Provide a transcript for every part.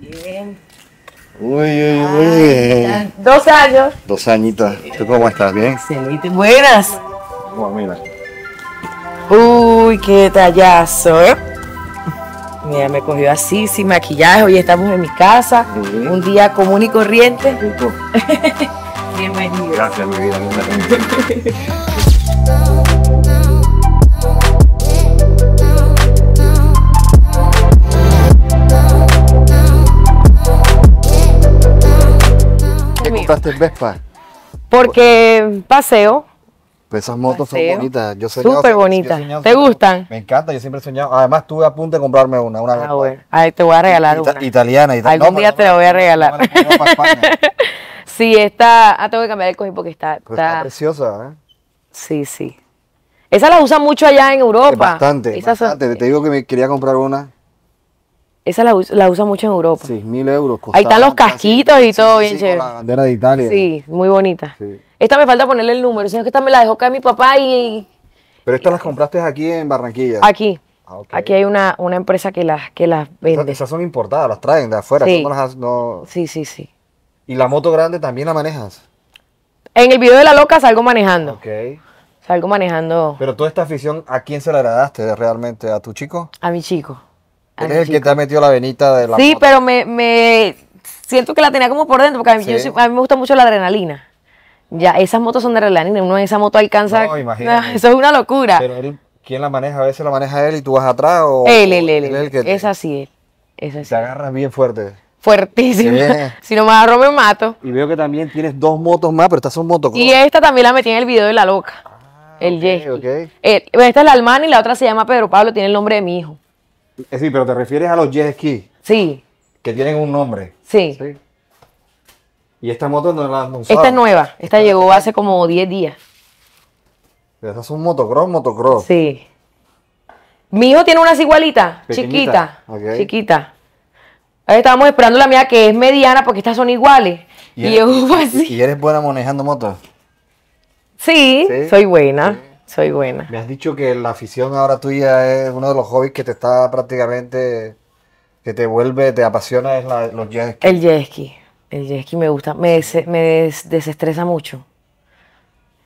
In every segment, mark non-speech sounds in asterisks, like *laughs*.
bien. dos años. Dos añitas, cómo estás? ¿Bien? Excelente. Buenas. Uy, qué tallazo, ¿eh? Mira, me cogió así, sin maquillaje. Hoy estamos en mi casa. Un día común y corriente. *laughs* Bienvenido. Gracias, mi vida. *laughs* montaste en Vespa? Porque paseo. esas motos son bonitas. Yo soy Súper bonitas. ¿Te gustan? Me encanta, yo siempre he soñado. Además, estuve a punto de comprarme una. una ah, te voy a regalar una. Italiana. italiana. Algún día te la voy a regalar. sí, esta... Ah, tengo que cambiar el cojín porque está... está, preciosa, ¿eh? Sí, sí. Esa la usan mucho allá en Europa. Bastante, bastante. Te digo que me quería comprar una. Esa la, la usa mucho en Europa. Sí, mil euros. Ahí están los casquitos y todo bien chévere. Con la bandera de Italia. Sí, muy bonita. Esta me falta ponerle el número, sino que esta me la dejó caer mi papá y... Pero estas las compraste aquí en Barranquilla. Aquí. Ah, aquí hay una, empresa que las que las vende. esas son importadas, las traen de afuera. Sí. sí, sí, sí. ¿Y la moto grande también la manejas? En el video de la loca salgo manejando. Ok. Salgo manejando. Pero toda esta afición, ¿a quién se la agradaste realmente? ¿A tu chico? A mi chico. Eres el que te ha metido la venita de la Sí, pero me, siento que la tenía como por dentro, porque a mí, me gusta mucho la adrenalina. Ya, esas motos son de adrenalina, uno en esa moto alcanza... No, *laughs* imagínate. Eso es una locura. Pero ¿quién la maneja? A veces la maneja él y tú vas atrás o... Él, él, él. es así, él. Es así. Te agarras bien fuerte Fuertísimo. *laughs* Si no me agarro, me mato. Y veo que también tienes dos motos más, pero estas son motos. Y esta también la metí en el video de la loca. Ah, el J. Eh, esta es la Almani y la otra se llama Pedro Pablo, tiene el nombre de mi hijo. Eh, sí, pero te refieres a los jet ski. Sí. Que tienen un nombre. Sí. Y esta moto no la han usado. Esta es nueva. Esta llegó hace como 10 días. Esas son motocross, motocross. Sí. Mi hijo tiene unas igualitas, chiquita, chiquitas. chiquita. Ahí estábamos esperando la mía que es mediana porque estas son iguales. Y, eres, yo *laughs* pues, ¿Y eres buena manejando motos? Sí, soy buena. Soy buena. Me has dicho que la afición ahora tuya es uno de los hobbies que te está prácticamente, que te vuelve, te apasiona, es la, los jet ski. El jet ski, el jet ski me gusta, me, me desestresa mucho.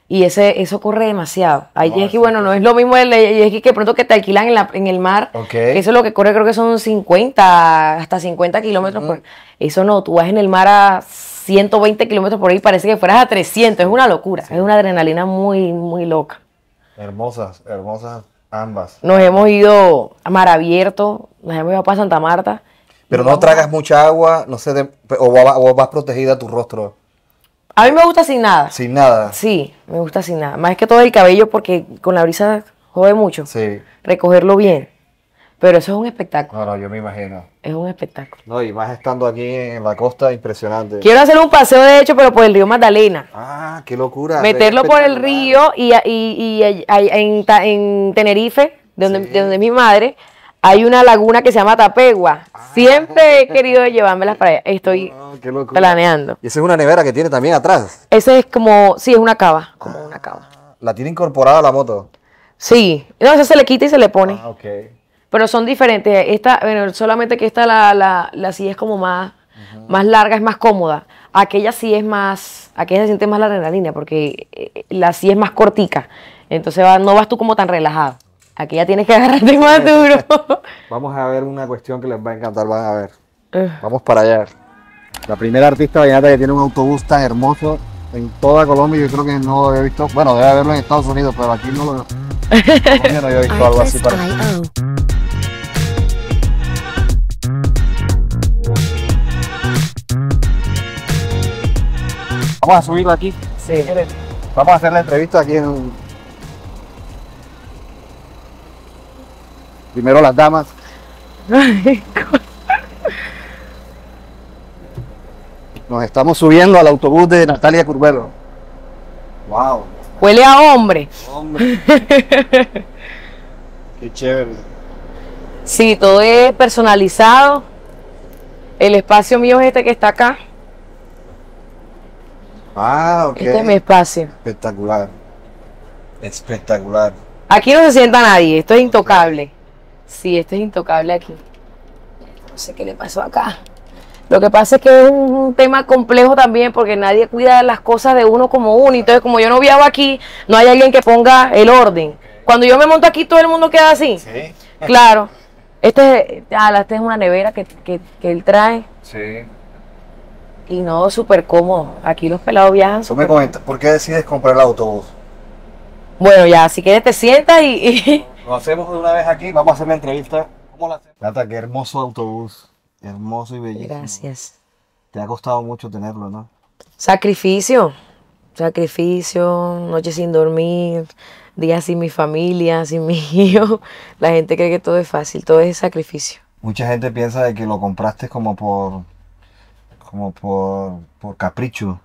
Y ese, eso corre demasiado. Hay jet ski, bueno, no es lo mismo el jet ski que pronto que te alquilan en, la, en el mar. Eso es lo que corre, creo que son 50, hasta 50 kilómetros. Eso no, tú vas en el mar a 120 kilómetros por ahí, parece que fueras a 300, es una locura. Es una adrenalina muy, muy loca. Hermosas, hermosas ambas. Nos hemos ido a Mar Abierto, nos hemos ido para Santa Marta. Pero no tragas mucha agua, no sé, o, o, vas protegida tu rostro. A mí me gusta sin nada. Sin nada. Sí, me gusta sin nada. Más que todo el cabello porque con la brisa jode mucho. Sí. Recogerlo bien. Pero eso es un espectáculo. No, no, yo me imagino. Es un espectáculo. No, y más estando aquí en la costa, impresionante. Quiero hacer un paseo, de hecho, pero por el río Magdalena. Ah, qué locura. Meterlo por el río y, y, y, en, Tenerife, donde, donde es mi madre, hay una laguna que se llama Tapegua. Ah. Siempre he querido llevármela para allá. Estoy ah, planeando. Y esa es una nevera que tiene también atrás. Esa es como, sí, es una cava, como ah, una cava. ¿La tiene incorporada la moto? Sí. No, eso se le quita y se le pone. Ah, ok pero son diferentes. Esta, bueno, solamente que esta la, la, silla es como más, más larga, es más cómoda. Aquella sí es más, aquella se siente más la adrenalina porque eh, la silla es más cortica. Entonces no vas tú como tan relajado. Aquí ya tienes que *laughs* agarrarte más duro. Vamos a ver una cuestión que les va a encantar, van a ver. Eh. Vamos para allá. La primera artista vallenata que tiene un autobús tan hermoso en toda Colombia, yo creo que no lo había visto. Bueno, debe haberlo en Estados Unidos, pero aquí no lo, *laughs* no había visto algo así para. Vamos a subirlo aquí. Sí. Vamos a hacer la entrevista aquí en... Primero las damas. *laughs* Nos estamos subiendo al autobús de Natalia Curbelo. ¡Wow! Huele a hombre. Hombre. *laughs* Qué chévere. Sí, todo es personalizado. El espacio mío es este que está acá. Ah, ok. Este es mi espacio. Espectacular. Espectacular. Aquí no se sienta nadie, esto es intocable. Sí, esto es intocable aquí. No sé qué le pasó acá. Lo que pasa es que es un, tema complejo también porque nadie cuida las cosas de uno como uno. Entonces, como yo no viajo aquí, no hay alguien que ponga el orden. Cuando yo me monto aquí, todo el mundo queda así. Sí. Claro. Este, ah, esta es una nevera que, que él trae. Sí. Y no, súper cómodo. Aquí los pelados viajan. Tú me comentas, ¿por qué decides comprar el autobús? Bueno, ya, si quieres te sientas y, *laughs* Lo hacemos de una vez aquí, vamos a hacer la entrevista. ¿Cómo la hacemos? Nata, qué hermoso autobús. Hermoso y bellísimo. Gracias. Te ha costado mucho tenerlo, ¿no? Sacrificio. Sacrificio, noches sin dormir, días sin mi familia, sin mi *laughs* hijos. La gente cree que todo es fácil, todo es sacrificio. Mucha gente piensa de que lo compraste como por como por, capricho,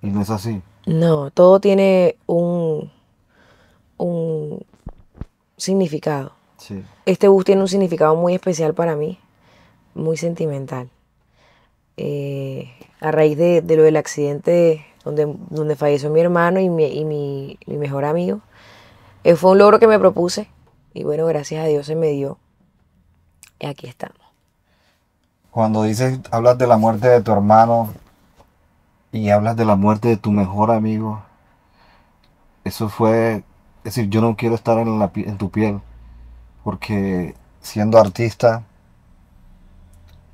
y no es así. No, todo tiene un, significado. Este bus tiene un significado muy especial para mí, muy sentimental. Eh, a raíz de, lo del accidente donde, donde falleció mi hermano y mi, y mi, mi mejor amigo, eh, fue un logro que me propuse y bueno, gracias a Dios se me dio. Y aquí está. Cuando dices, hablas de la muerte de tu hermano y hablas de la muerte de tu mejor amigo, eso fue, es decir, yo no quiero estar en, tu piel, porque siendo artista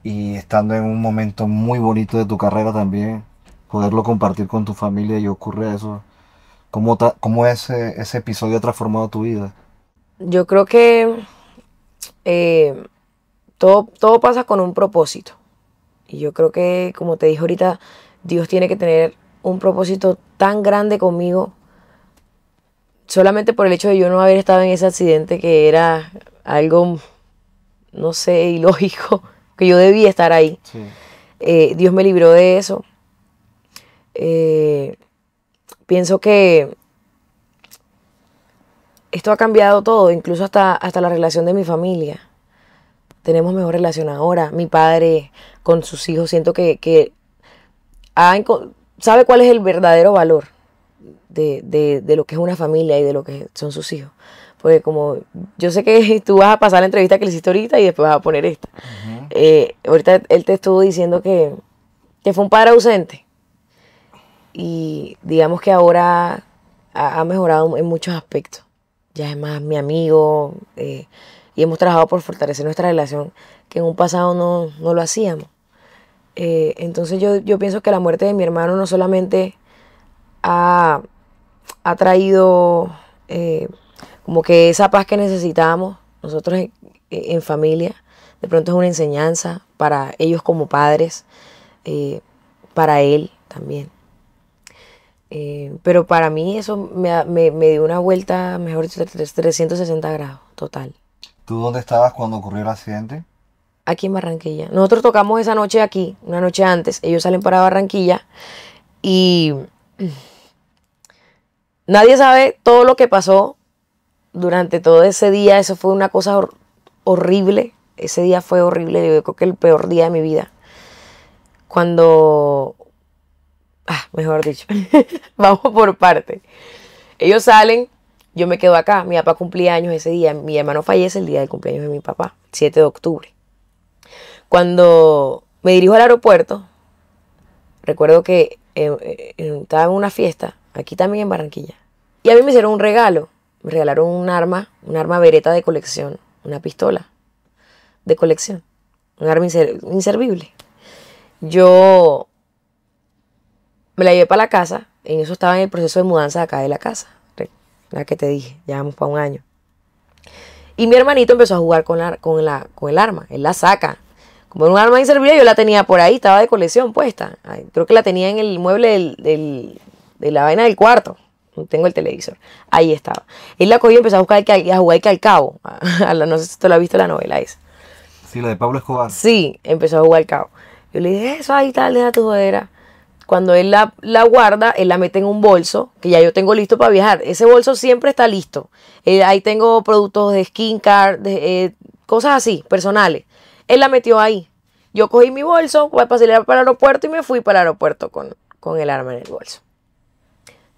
y estando en un momento muy bonito de tu carrera también, poderlo compartir con tu familia y ocurre eso, ¿cómo, cómo ese, ese episodio ha transformado tu vida? Yo creo que... Eh, todo, pasa con un propósito. Y yo creo que, como te dije ahorita, Dios tiene que tener un propósito tan grande conmigo, solamente por el hecho de yo no haber estado en ese accidente que era algo, no sé, ilógico, *laughs* que yo debía estar ahí. Eh, Dios me libró de eso. Eh, pienso que esto ha cambiado todo, incluso hasta, hasta la relación de mi familia tenemos mejor relación ahora. Mi padre con sus hijos, siento que, que sabe cuál es el verdadero valor de, lo que es una familia y de lo que son sus hijos. Porque como yo sé que *laughs* tú vas a pasar la entrevista que le hiciste ahorita y después vas a poner esta. Eh, ahorita él te estuvo diciendo que, que fue un padre ausente. Y digamos que ahora ha, mejorado en muchos aspectos. Ya es más mi amigo. Eh, y hemos trabajado por fortalecer nuestra relación, que en un pasado no, lo hacíamos. Eh, entonces yo, pienso que la muerte de mi hermano no solamente ha, traído eh, como que esa paz que necesitábamos nosotros en, familia, de pronto es una enseñanza para ellos como padres, eh, para él también. pero para mí eso me, dio una vuelta, mejor dicho, 360 grados, total. ¿Tú dónde estabas cuando ocurrió el accidente? Aquí en Barranquilla. Nosotros tocamos esa noche aquí, una noche antes. Ellos salen para Barranquilla y *sniffs* nadie sabe todo lo que pasó durante todo ese día. Eso fue una cosa horrible. Ese día fue horrible. Yo creo que el peor día de mi vida. Cuando... Ah, mejor dicho. *laughs* Vamos por parte. Ellos salen yo me quedo acá, mi papá cumplía años ese día, mi hermano fallece el día del cumpleaños de mi papá, 7 de octubre. Cuando me dirijo al aeropuerto, recuerdo que eh, eh, estaba en una fiesta, aquí también en Barranquilla, y a mí me hicieron un regalo, me regalaron un arma, un arma vereta de colección, una pistola de colección, un arma inservible. Yo me la llevé para la casa, en eso estaba en el proceso de mudanza acá de la casa la que te dije, ya vamos para un año. Y mi hermanito empezó a jugar con, la, con, la, el arma, él la saca. Como era un arma inservible, yo la tenía por ahí, estaba de colección puesta. creo que la tenía en el mueble del, de la vaina del cuarto. Tengo el televisor. Ahí estaba. Él la cogió y empezó a, buscar, jugar que al cabo. *laughs* no sé si tú la has visto la novela esa. Sí, la de Pablo Escobar. Sí, empezó a jugar al cabo. Yo le dije, eso ahí tal, deja tu jodera. Cuando él la, la, guarda, él la mete en un bolso que ya yo tengo listo para viajar. Ese bolso siempre está listo. Eh, ahí tengo productos de skincare, de, eh, cosas así, personales. Él la metió ahí. Yo cogí mi bolso, para para el aeropuerto y me fui para el aeropuerto con, con el arma en el bolso.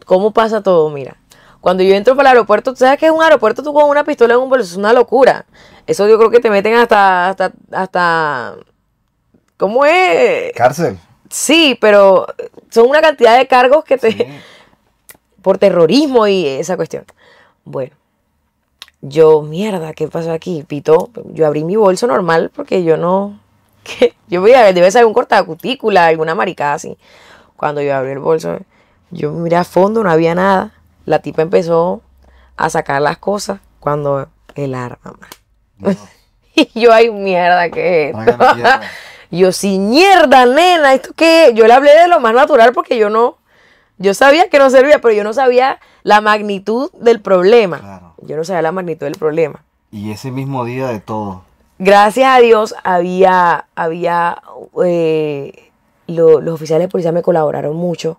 ¿Cómo pasa todo? Mira, cuando yo entro para el aeropuerto, tú sabes que es un aeropuerto, tú con una pistola en un bolso, es una locura. Eso yo creo que te meten hasta, hasta, hasta, ¿cómo es? Cárcel. Sí, pero son una cantidad de cargos que te... *laughs* por terrorismo y esa cuestión. Bueno, yo, mierda, ¿qué pasó aquí? Pito, yo abrí mi bolso normal porque yo no... *laughs* Yo voy a ver, debe ser un cortacutícula, alguna maricada así. Cuando yo abrí el bolso, yo miré a fondo, no había nada. La tipa empezó a sacar las cosas cuando el arma. *laughs* y yo, ay, mierda, ¿qué yo, sí, mierda, nena, ¿esto qué? Yo le hablé de lo más natural porque yo no, yo sabía que no servía, pero yo no sabía la magnitud del problema. Yo no sabía la magnitud del problema. Y ese mismo día de todo. Gracias a Dios había, había, eh, los oficiales de policía me colaboraron mucho,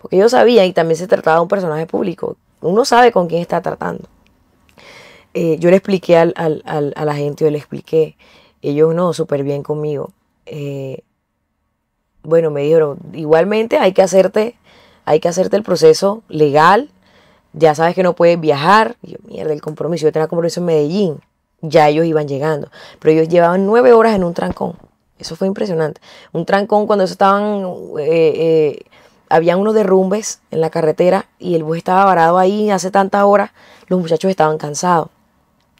porque yo sabía y también se trataba de un personaje público. Uno sabe con quién está tratando. Eh, yo le expliqué a la gente, yo le expliqué, ellos no, súper bien conmigo. Eh, bueno, me dijeron, igualmente hay que hacerte, hay que hacerte el proceso legal, ya sabes que no puedes viajar. yo, mierda, el compromiso, yo tenía compromiso en Medellín, ya ellos iban llegando, pero ellos llevaban nueve horas en un trancón. Eso fue impresionante. Un trancón cuando eso estaban, eh, eh habían unos derrumbes en la carretera y el bus estaba varado ahí hace tantas horas, los muchachos estaban cansados.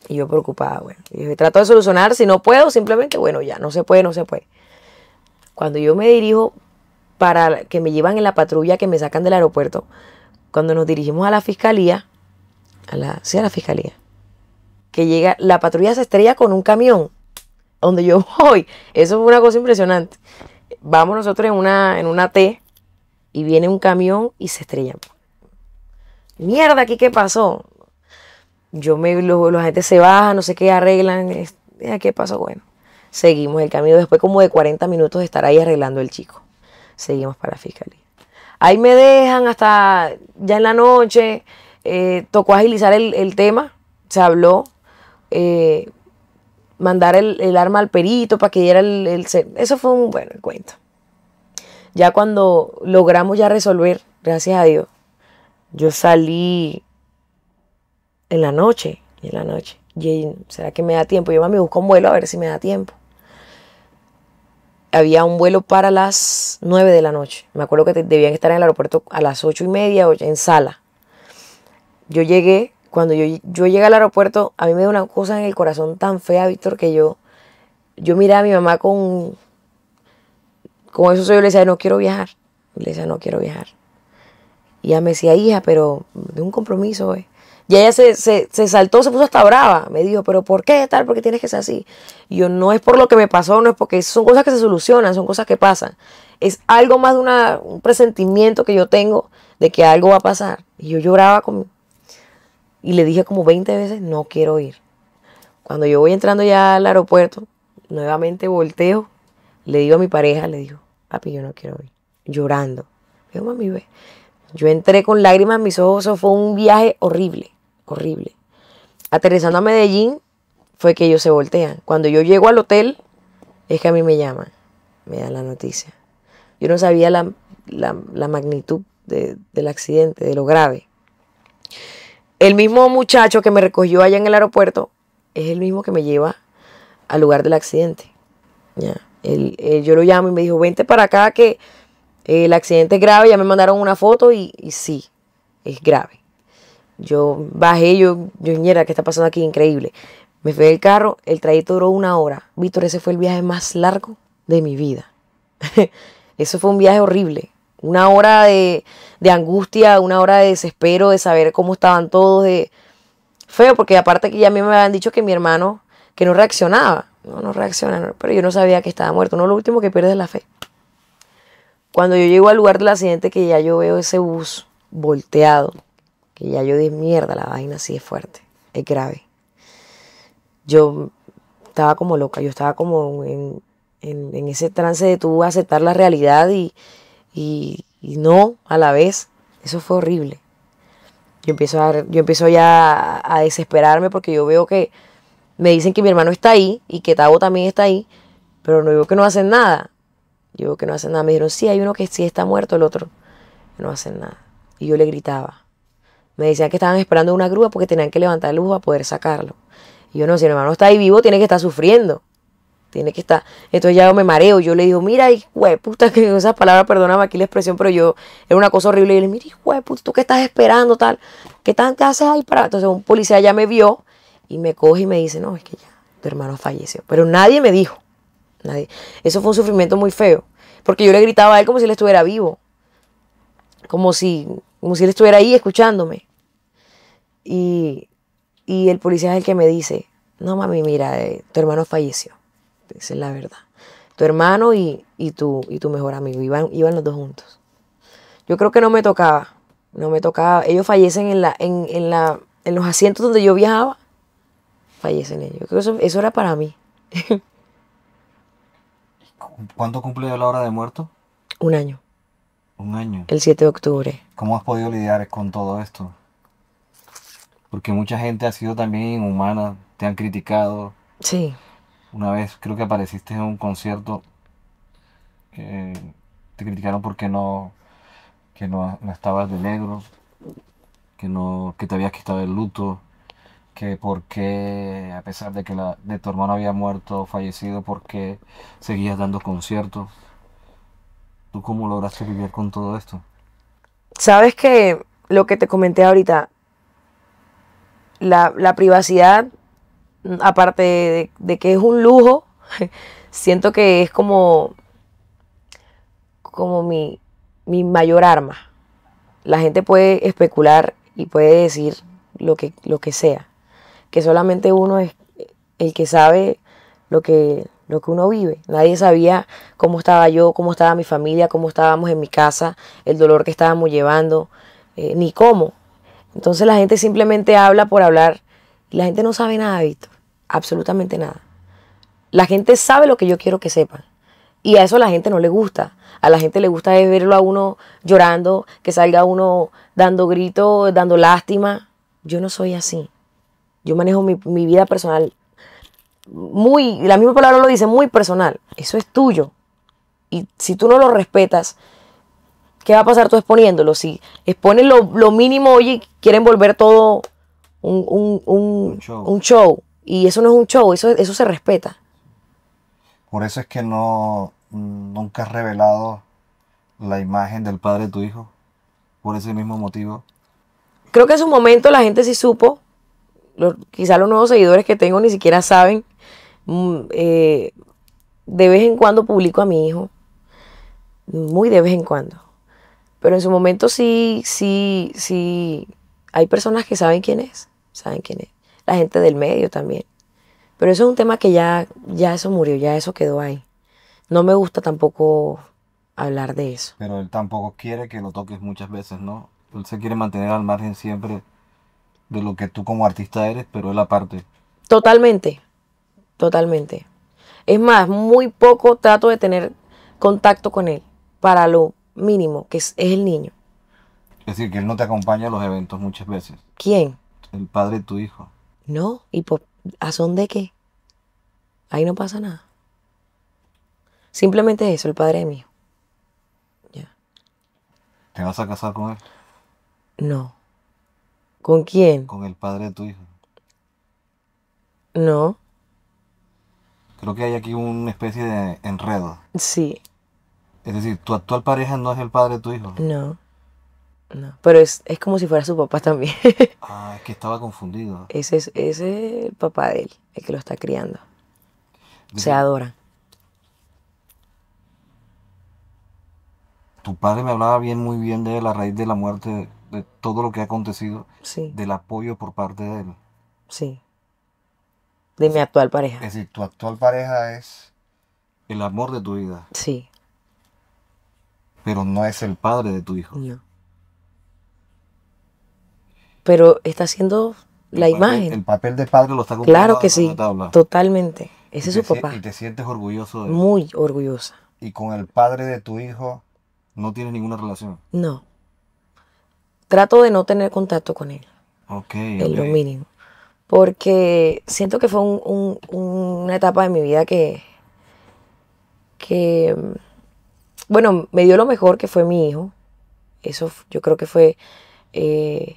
Y yo preocupada, bueno, y trato de solucionar, si no puedo, simplemente, bueno, ya, no se puede, no se puede. Cuando yo me dirijo para que me llevan en la patrulla que me sacan del aeropuerto, cuando nos dirigimos a la fiscalía, a la, sí, a la fiscalía, que llega, la patrulla se estrella con un camión donde yo *laughs* voy. Eso fue una cosa impresionante. Vamos nosotros en una, en T y viene un camión y se estrella. Mierda, aquí qué pasó. Yo me, los, la gente se baja, no sé qué arreglan. ¿Qué pasó? Bueno, Seguimos el camino después como de 40 minutos de estar ahí arreglando el chico. Seguimos para la fiscalía. Ahí me dejan hasta ya en la noche. Eh, tocó agilizar el, tema. Se habló. Eh, mandar el, arma al perito para que diera el, Eso fue un buen cuento. Ya cuando logramos ya resolver, gracias a Dios, yo salí en la noche, en la noche. Y ¿será que me da tiempo? Yo me busco un vuelo a ver si me da tiempo había un vuelo para las nueve de la noche. Me acuerdo que debían estar en el aeropuerto a las 8 y media en sala. Yo llegué, cuando yo, llegué al aeropuerto, a mí me dio una cosa en el corazón tan fea, Víctor, que yo, yo miraba a mi mamá con, con eso yo le decía, no quiero viajar. Le decía, no quiero viajar. Y ya me decía, hija, pero de un compromiso, eh. Y ella se, saltó, se puso hasta brava. Me dijo, pero ¿por qué tal? ¿Por qué tienes que ser así? Y yo, no es por lo que me pasó, no es porque son cosas que se solucionan, son cosas que pasan. Es algo más de una, un presentimiento que yo tengo de que algo va a pasar. Y yo lloraba con... Y le dije como 20 veces, no quiero ir. Cuando yo voy entrando ya al aeropuerto, nuevamente volteo, le digo a mi pareja, le digo, papi, yo no quiero ir. Llorando. mami, ve. Yo entré con lágrimas en mis ojos, eso fue un viaje horrible horrible. Aterrizando a Medellín fue que ellos se voltean. Cuando yo llego al hotel, es que a mí me llaman, me dan la noticia. Yo no sabía la, magnitud del accidente, de lo grave. El mismo muchacho que me recogió allá en el aeropuerto es el mismo que me lleva al lugar del accidente. Ya. yo lo llamo y me dijo, vente para acá que eh, el accidente es grave, ya me mandaron una foto y, y sí, es grave. Yo bajé, yo, yo, ñera, ¿qué está pasando aquí? Increíble. Me fui del carro, el trayecto duró una hora. Víctor, ese fue el viaje más largo de mi vida. *laughs* Eso fue un viaje horrible. Una hora de, de, angustia, una hora de desespero, de saber cómo estaban todos, de feo, porque aparte que ya a mí me habían dicho que mi hermano, que no reaccionaba. No, no reaccionaba pero yo no sabía que estaba muerto. No, lo último que pierde es la fe. Cuando yo llego al lugar del accidente, que ya yo veo ese bus volteado, y ya yo dije, mierda, la vaina sí es fuerte, es grave. Yo estaba como loca, yo estaba como en, en, ese trance de tú aceptar la realidad y, y, no a la vez. Eso fue horrible. Yo empiezo, a, yo empiezo ya a, desesperarme porque yo veo que me dicen que mi hermano está ahí y que Tavo también está ahí, pero no digo que no hacen nada. Yo que no hacen nada. Me dijeron, sí, hay uno que sí está muerto, el otro no hacen nada. Y yo le gritaba, me decían que estaban esperando una grúa porque tenían que levantar el lujo para poder sacarlo. Y yo no, si el hermano está ahí vivo, tiene que estar sufriendo. Tiene que estar. Entonces ya me mareo. Yo le digo, mira, y puta, *laughs* que esas palabras, perdóname aquí la expresión, pero yo era una cosa horrible. Y le digo, mira, puta, ¿tú qué estás esperando, tal? ¿Qué tan haces ahí para.? Entonces un policía ya me vio y me coge y me dice, no, es que ya, tu hermano falleció. Pero nadie me dijo. Nadie. Eso fue un sufrimiento muy feo. Porque yo le gritaba a él como si él estuviera vivo. Como si como si él estuviera ahí escuchándome. Y, y el policía es el que me dice, no mami, mira, eh, tu hermano falleció, esa es la verdad. Tu hermano y, y, tu, y tu mejor amigo, iban, iban los dos juntos. Yo creo que no me tocaba, no me tocaba. Ellos fallecen en, la, en, la, en los asientos donde yo viajaba, fallecen ellos. eso, eso era para mí. *laughs* ¿Cuánto cumplió la hora de muerto? Un año año. El 7 de octubre. ¿Cómo has podido lidiar con todo esto? Porque mucha gente ha sido también humana, te han criticado. Sí. Una vez creo que apareciste en un concierto, que te criticaron porque no, no, estabas de negro, que, no, que te habías quitado el luto que por qué, a pesar de que la, de tu hermano había muerto o fallecido, por qué seguías dando conciertos. ¿Tú cómo lograste vivir con todo esto? Sabes que lo que te comenté ahorita, la, privacidad, aparte de, que es un lujo, *laughs* siento que es como, como mi, mi mayor arma. La gente puede especular y puede decir lo que, lo que sea, que solamente uno es el que sabe lo que, lo que uno vive. Nadie sabía cómo estaba yo, cómo estaba mi familia, cómo estábamos en mi casa, el dolor que estábamos llevando, eh, ni cómo. Entonces la gente simplemente habla por hablar. y La gente no sabe nada, Víctor. Absolutamente nada. La gente sabe lo que yo quiero que sepan. Y a eso la gente no le gusta. A la gente le gusta verlo a uno llorando, que salga uno dando gritos, dando lástima. Yo no soy así. Yo manejo mi, mi vida personal muy, la misma palabra lo dice, muy personal. Eso es tuyo. Y si tú no lo respetas, ¿qué va a pasar tú exponiéndolo? Si expones lo, lo mínimo, oye, quieren volver todo un, show. Y eso no es un show, eso, eso se respeta. Por eso es que no, nunca has revelado la imagen del padre de tu hijo, por ese mismo motivo. Creo que en su momento la gente sí supo, quizás los nuevos seguidores que tengo ni siquiera saben Mm, eh, de vez en cuando publico a mi hijo, muy de vez en cuando. Pero en su momento sí, sí, sí, hay personas que saben quién es, saben quién es. La gente del medio también. Pero eso es un tema que ya, ya eso murió, ya eso quedó ahí. No me gusta tampoco hablar de eso. Pero él tampoco quiere que lo toques muchas veces, ¿no? Él se quiere mantener al margen siempre de lo que tú como artista eres, pero él aparte. Totalmente, totalmente. Es más, muy poco trato de tener contacto con él, para lo mínimo, que es, el niño. Es decir, que él no te acompaña a los eventos muchas veces. ¿Quién? El padre de tu hijo. No, ¿y por, a son de qué? Ahí no pasa nada. Simplemente eso, el padre de mi hijo. Ya. ¿Te vas a casar con él? No. ¿Con quién? Con el padre de tu hijo. No. Creo que hay aquí una especie de enredo. Sí. Es decir, tu actual pareja no es el padre de tu hijo. No. No. Pero es, como si fuera su papá también. *laughs* ah, es que estaba confundido. Ese es, ese el papá de él, el que lo está criando. Se adora. Tu padre me hablaba bien, muy bien de la raíz de la muerte, de todo lo que ha acontecido, del apoyo por parte de él. Sí. De mi actual pareja. Es decir, tu actual pareja es el amor de tu vida. Sí. Pero no es el padre de tu hijo. No. Pero está haciendo la imagen. el papel de padre lo está cumpliendo. Claro que sí. Totalmente. Ese es su papá. Y te sientes orgulloso de él. Muy orgullosa. Y con el padre de tu hijo no tienes ninguna relación. No. Trato de no tener contacto con él. Ok. En lo mínimo porque siento que fue una etapa de mi vida que, que, bueno, me dio lo mejor que fue mi hijo. Eso yo creo que fue eh,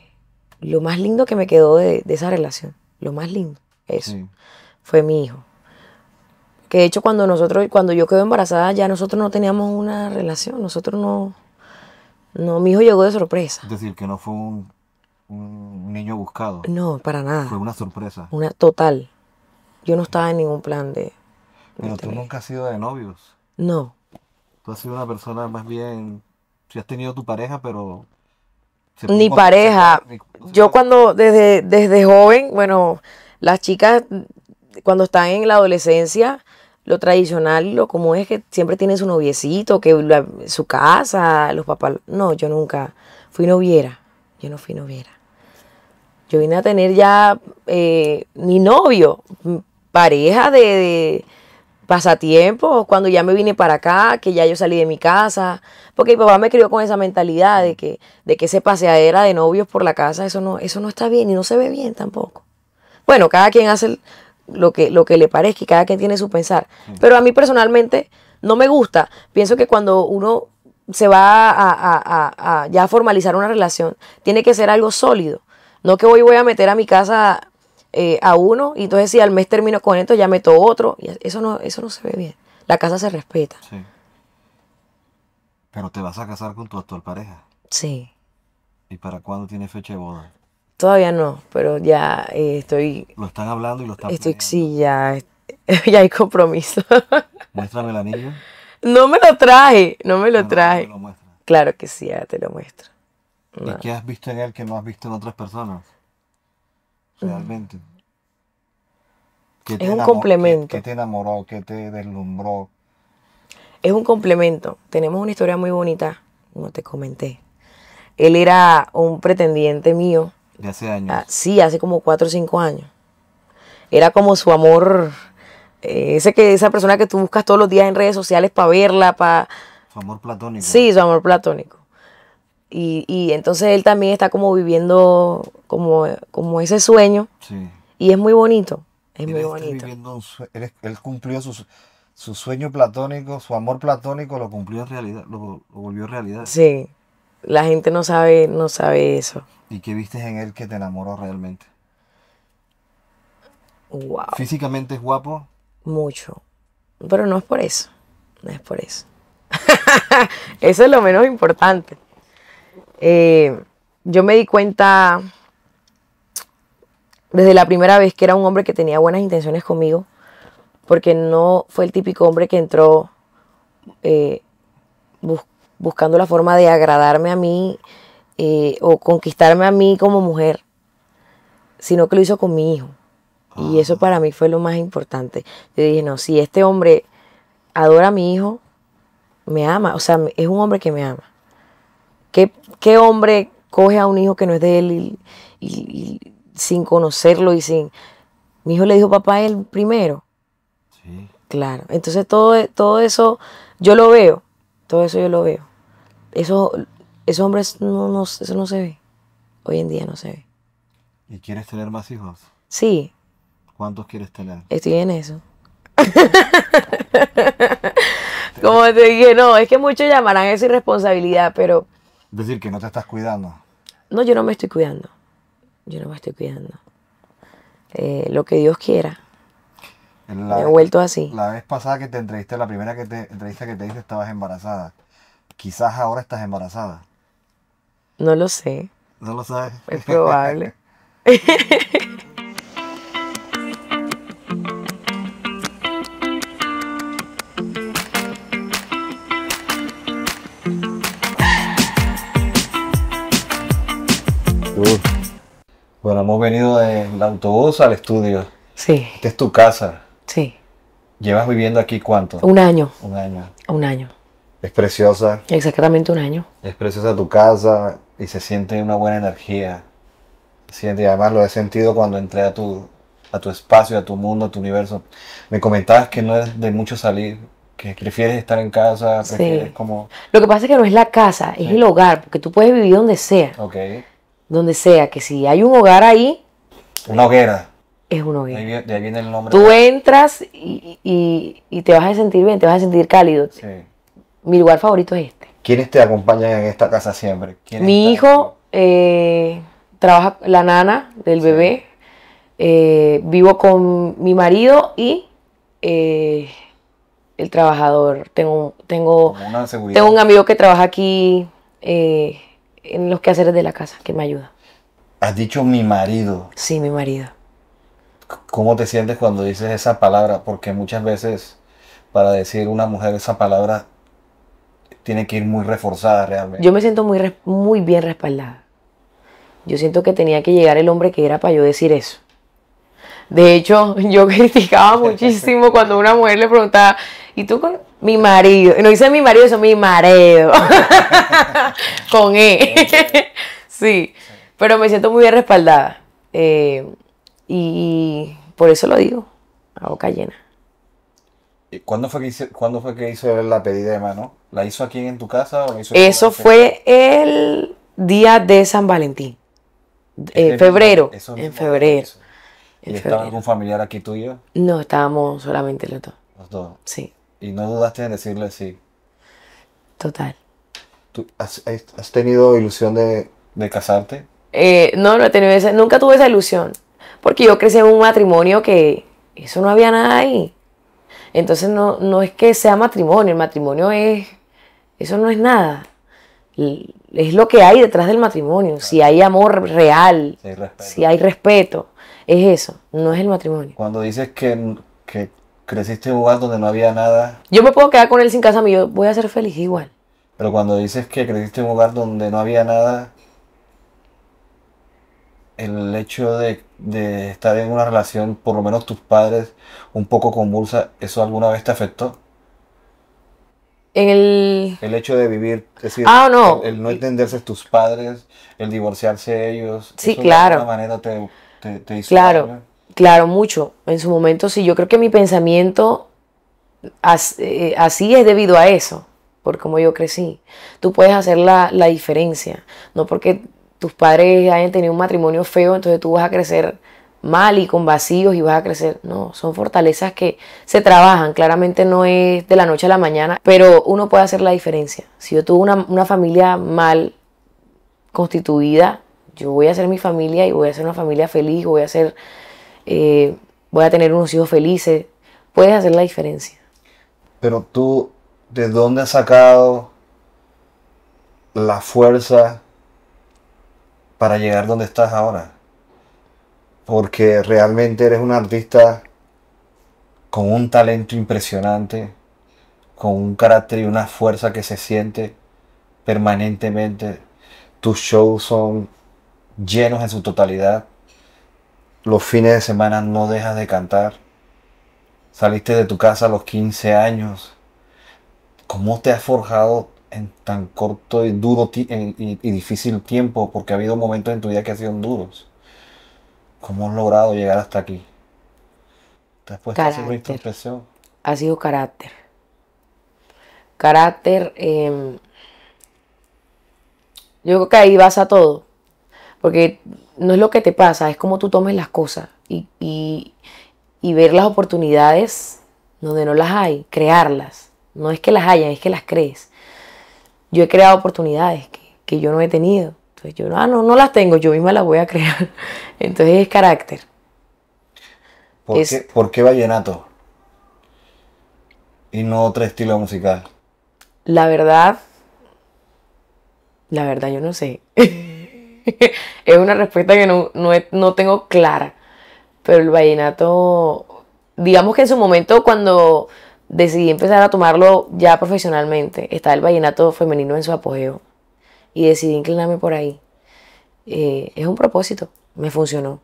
lo más lindo que me quedó de, esa relación. Lo más lindo, eso, fue mi hijo. Que de hecho cuando nosotros, cuando yo quedé embarazada, ya nosotros no teníamos una relación, nosotros no, no, mi hijo llegó de sorpresa. Es decir, que no fue un un niño buscado. No, para nada. Fue una sorpresa. Una total. Yo no estaba en ningún plan de... Pero tú nunca has sido de novios. No. Tú has sido una persona más bien... Si has tenido tu pareja, pero... Ni pareja. Yo cuando, desde, desde joven, bueno, las chicas cuando están en la adolescencia, lo tradicional, lo común es que siempre tienen su noviecito, que su casa, los papás. No, yo nunca fui noviera. Yo no fui noviera. Yo vine a tener ya eh, mi novio, pareja de, pasatiempo, cuando ya me vine para acá, que ya yo salí de mi casa, porque mi papá me crió con esa mentalidad de que, de que ese paseadera de novios por la casa, eso no, eso no está bien y no se ve bien tampoco. Bueno, cada quien hace lo que, lo que le parezca y cada quien tiene su pensar, mm. pero a mí personalmente no me gusta. Pienso que cuando uno se va a, a, ya formalizar una relación, tiene que ser algo sólido. No que hoy voy a meter a mi casa eh, a uno y entonces si al mes termino con esto ya meto otro. Y eso, no, eso no se ve bien. La casa se respeta. Sí. Pero te vas a casar con tu actual pareja. Sí. ¿Y para cuándo tiene fecha de boda? Todavía no, pero ya eh, estoy... Lo están hablando y lo están... Estoy, sí, ya, *laughs* ya hay compromiso. Muéstrame la anillo. No me lo traje, no me lo ah, traje. No claro que sí, ya te lo muestro. ¿Y qué has visto en él que no has visto en otras personas? Realmente. es un complemento. ¿Qué, te enamoró? ¿Qué te deslumbró? Es un complemento. Tenemos una historia muy bonita, no te comenté. Él era un pretendiente mío. ¿De hace años? Ah, sí, hace como cuatro o cinco años. Era como su amor, eh, ese que, esa persona que tú buscas todos los días en redes sociales para verla, para... Su amor platónico. Sí, su amor platónico. Y, y, entonces él también está como viviendo como, como ese sueño. Y es muy bonito. Es muy bonito. él, cumplió su, sueño platónico, su amor platónico lo cumplió en realidad, lo, volvió realidad. Sí. La gente no sabe, no sabe eso. ¿Y qué viste en él que te enamoró realmente? Wow. ¿Físicamente es guapo? Mucho. Pero no es por eso. No es por eso. *laughs* eso es lo menos importante. Eh, yo me di cuenta desde la primera vez que era un hombre que tenía buenas intenciones conmigo, porque no fue el típico hombre que entró eh, buscando la forma de agradarme a mí eh, o conquistarme a mí como mujer, sino que lo hizo con mi hijo. Y eso ah. para mí fue lo más importante. Yo dije, no, si este hombre adora a mi hijo, me ama, o sea, es un hombre que me ama. ¿Qué, hombre coge a un hijo que no es de él y, sin conocerlo y sin... Mi hijo le dijo papá él primero. Sí. Claro. Entonces todo, todo eso yo lo veo. Todo eso yo lo veo. Eso, esos hombres, no, eso no se ve. Hoy en día no se ve. ¿Y quieres tener más hijos? Sí. ¿Cuántos quieres tener? Estoy en eso. *laughs* Como te dije, no, es que muchos llamarán eso irresponsabilidad, pero decir, que no te estás cuidando. No, yo no me estoy cuidando. Yo no me estoy cuidando. Eh, lo que Dios quiera. me he vuelto así. La vez pasada que te entrevisté, la primera que te, entrevista que te hice, estabas embarazada. Quizás ahora estás embarazada. No lo sé. No lo sabes. Es probable. *laughs* *laughs* Bueno, hemos venido del autobús al estudio. Sí. Esta es tu casa. Sí. ¿Llevas viviendo aquí cuánto? Un año. Un año. Un año. Es preciosa. Exactamente un año. Es preciosa tu casa y se siente una buena energía. siente, además lo he sentido cuando entré a tu, a tu espacio, a tu mundo, a tu universo. Me comentabas que no es de mucho salir, que prefieres estar en casa, sí. como... Lo que pasa es que no es la casa, es el hogar, porque tú puedes vivir donde sea. Ok donde sea, que si hay un hogar ahí. Una hoguera. Es una hoguera. De ahí, viene el nombre. Tú entras y, te vas a sentir bien, te vas a sentir cálido. Sí. Mi lugar favorito es este. ¿Quiénes te acompañan en esta casa siempre? Mi hijo eh, trabaja, la nana del bebé. Eh, vivo con mi marido y eh, el trabajador. Tengo, tengo, tengo un amigo que trabaja aquí en los quehaceres de la casa, que me ayuda. Has dicho mi marido. Sí, mi marido. ¿Cómo te sientes cuando dices esa palabra? Porque muchas veces para decir una mujer esa palabra tiene que ir muy reforzada realmente. Yo me siento muy, muy bien respaldada. Yo siento que tenía que llegar el hombre que era para yo decir eso. De hecho, *laughs* yo criticaba muchísimo cuando una mujer le preguntaba, ¿y tú con, mi marido. No dice mi marido, eso mi mareo, *laughs* Con E. sí. Pero me siento muy bien respaldada. Eh, y por eso lo digo, a boca llena. ¿Y ¿Cuándo fue, que hizo, fue que la pedida de mano? ¿La hizo aquí en tu casa o Eso fue el día de San Valentín. Eh, febrero, en febrero. en febrero. ¿Y estaba algún familiar aquí tuyo? No, estábamos solamente los dos. Los dos. Sí y no dudaste en decirle sí. Total. ¿Tú has, tenido ilusión de, casarte? Eh, no, no he tenido esa, nunca tuve esa ilusión. Porque yo crecí en un matrimonio que eso no había nada ahí. Entonces no, es que sea matrimonio, el matrimonio es, eso no es nada. es lo que hay detrás del matrimonio. Si hay amor real, si hay, respeto, es eso, no es el matrimonio. Cuando dices que, que creciste en un lugar donde no había nada. Yo me puedo quedar con él sin casa, yo voy a ser feliz igual. Pero cuando dices que creciste en un lugar donde no había nada, el hecho de, estar en una relación, por lo menos tus padres, un poco convulsa, ¿eso alguna vez te afectó? En el... el hecho de vivir, es decir, ah, no. El, no entenderse tus padres, el divorciarse de ellos, sí, claro. de alguna manera te, te, hizo Claro, Claro, mucho. En su momento sí, yo creo que mi pensamiento eh, así, es debido a eso, por cómo yo crecí. Tú puedes hacer la, diferencia, no porque tus padres hayan tenido un matrimonio feo, entonces tú vas a crecer mal y con vacíos y vas a crecer. No, son fortalezas que se trabajan. Claramente no es de la noche a la mañana, pero uno puede hacer la diferencia. Si yo tuve una, familia mal constituida, yo voy a ser mi familia y voy a ser una familia feliz, voy a ser eh, voy a tener unos hijos felices, puedes hacer la diferencia. Pero tú, ¿de dónde has sacado la fuerza para llegar donde estás ahora? Porque realmente eres un artista con un talento impresionante, con un carácter y una fuerza que se siente permanentemente. Tus shows son llenos en su totalidad los fines de semana no dejas de cantar. Saliste de tu casa a los 15 años. ¿Cómo te has forjado en tan corto y duro y, difícil tiempo? Porque ha habido momentos en tu vida que han sido duros. ¿Cómo has logrado llegar hasta aquí? ¿Te has puesto carácter. Ha sido carácter. Carácter. Em, yo creo que ahí vas a todo. Porque no es lo que te pasa, es como tú tomes las cosas y, ver las oportunidades donde no las hay, crearlas. No es que las haya es que las crees. Yo he creado oportunidades que, yo no he tenido. Entonces yo, ah, no, no las tengo, yo misma las voy a crear. *laughs* Entonces es carácter. ¿Por, ¿por qué vallenato? Y no otro estilo musical. La verdad, la verdad yo no sé. *laughs* *laughs* es una respuesta que no, no, tengo clara. Pero el vallenato, digamos que en su momento cuando decidí empezar a tomarlo ya profesionalmente, estaba el vallenato femenino en su apogeo. Y decidí inclinarme por ahí. Eh, es un propósito, me funcionó.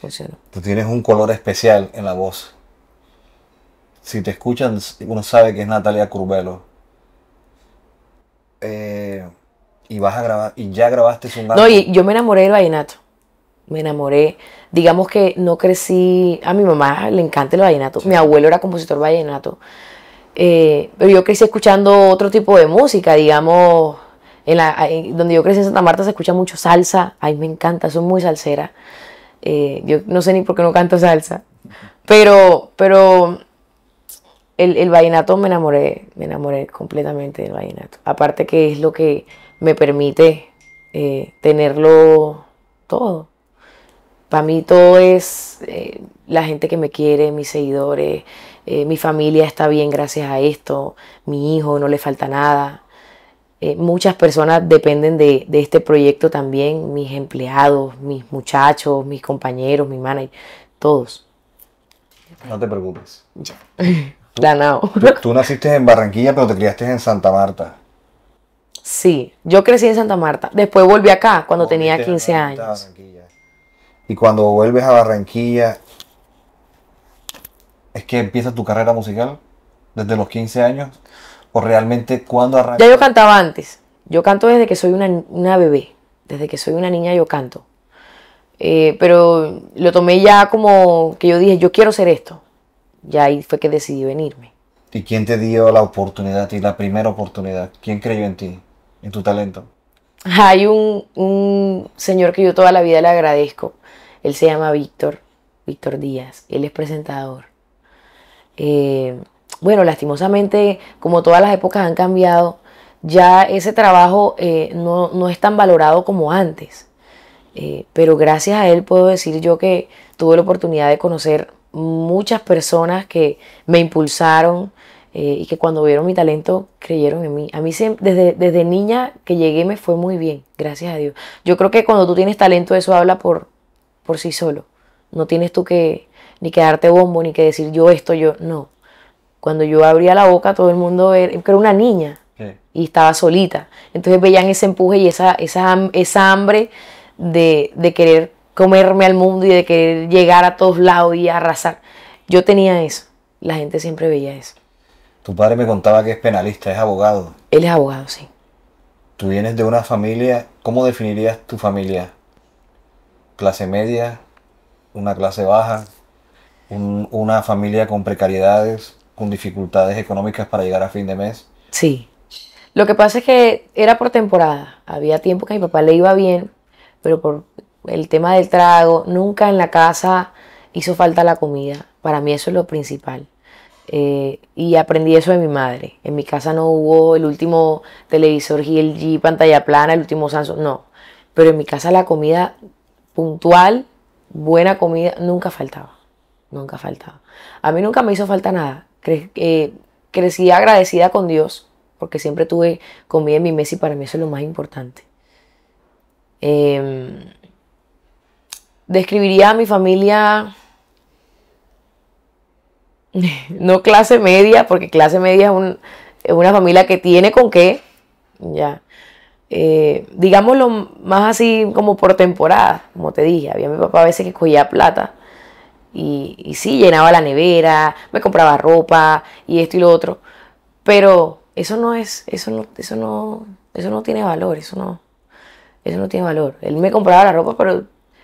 funcionó. Tú tienes un color especial en la voz. Si te escuchan, uno sabe que es Natalia Curbelo. Eh, y vas a grabar, y ya grabaste un No, y yo me enamoré del vallenato. Me enamoré. Digamos que no crecí. A mi mamá le encanta el vallenato. Mi abuelo era compositor vallenato. Eh, pero yo crecí escuchando otro tipo de música, digamos. En la, donde yo crecí en Santa Marta se escucha mucho salsa. mí me encanta, Son muy salsera. Eh, yo no sé ni por qué no canto salsa. Pero, pero el, el vallenato me enamoré, me enamoré completamente del vallenato. Aparte que es lo que me permite eh, tenerlo todo. Para mí todo es eh, la gente que me quiere, mis seguidores, eh, mi familia está bien gracias a esto, mi hijo no le falta nada. muchas personas dependen de, este proyecto también, mis empleados, mis muchachos, mis compañeros, mi manager, todos. No te preocupes. Ya. *laughs* Tú, tú, naciste en Barranquilla, pero te criaste en Santa Marta. Sí, yo crecí en Santa Marta. Después volví acá cuando oh, tenía 15 ah, años. Y cuando vuelves a Barranquilla, ¿es que empieza tu carrera musical desde los 15 años? ¿O realmente cuándo arrancas? Ya yo cantaba antes. Yo canto desde que soy una, bebé. Desde que soy una niña yo canto. Eh, pero lo tomé ya como que yo dije, yo quiero ser esto. Y ahí fue que decidí venirme. ¿Y quién te dio la oportunidad y la primera oportunidad? ¿Quién creyó en ti? en tu talento? Hay un, señor que yo toda la vida le agradezco. Él se llama Víctor, Víctor Díaz. Él es presentador. Eh, bueno, lastimosamente, como todas las épocas han cambiado, ya ese trabajo eh, no, es tan valorado como antes. Eh, pero gracias a él puedo decir yo que tuve la oportunidad de conocer muchas personas que me impulsaron, eh, y que cuando vieron mi talento creyeron en mí. A mí desde, desde niña que llegué me fue muy bien, gracias a Dios. Yo creo que cuando tú tienes talento eso habla por, por sí solo. No tienes tú que ni que darte bombo, ni que decir yo esto, yo no. Cuando yo abría la boca todo el mundo era, era una niña y estaba solita. Entonces veían ese empuje y esa, esa, hambre de, de querer comerme al mundo y de querer llegar a todos lados y arrasar. Yo tenía eso. La gente siempre veía eso. Tu padre me contaba que es penalista, es abogado. Él es abogado, sí. Tú vienes de una familia, ¿cómo definirías tu familia? ¿Clase media? ¿Una clase baja? ¿Una familia con precariedades, con dificultades económicas para llegar a fin de mes? Sí. Lo que pasa es que era por temporada. Había tiempo que a mi papá le iba bien, pero por el tema del trago, nunca en la casa hizo falta la comida. Para mí eso es lo principal. Eh, y aprendí eso de mi madre. En mi casa no hubo el último televisor GLG, pantalla plana, el último Samsung, no. Pero en mi casa la comida puntual, buena comida, nunca faltaba. Nunca faltaba. A mí nunca me hizo falta nada. Eh, crecí agradecida con Dios porque siempre tuve comida en mi mesa y para mí eso es lo más importante. Em, describiría a mi familia *laughs* no clase media, porque clase media es, una familia que tiene con qué, ya. Eh, digámoslo más así como por temporada, como te dije, había mi papá a veces que cogía plata y, y sí, llenaba la nevera, me compraba ropa y esto y lo otro, pero eso no es, eso no, eso no, eso no tiene valor, eso no, eso no tiene valor. Él me compraba la ropa, pero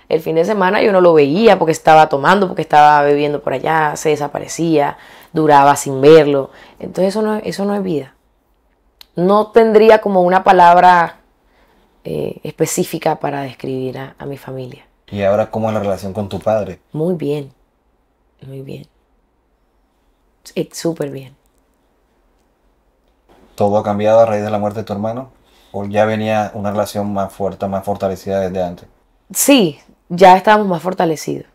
el fin de semana yo no lo veía porque estaba tomando, porque estaba bebiendo por allá, se desaparecía, duraba sin verlo. Entonces eso no, eso no es vida. No tendría como una palabra eh, específica para describir a, mi familia. ¿Y ahora cómo es la relación con tu padre? Muy bien, muy bien. Eh, súper bien. ¿Todo ha cambiado a raíz de la muerte de tu hermano? ¿O ya venía una relación más fuerte, más fortalecida desde antes? Sí, ya estábamos más fortalecidos.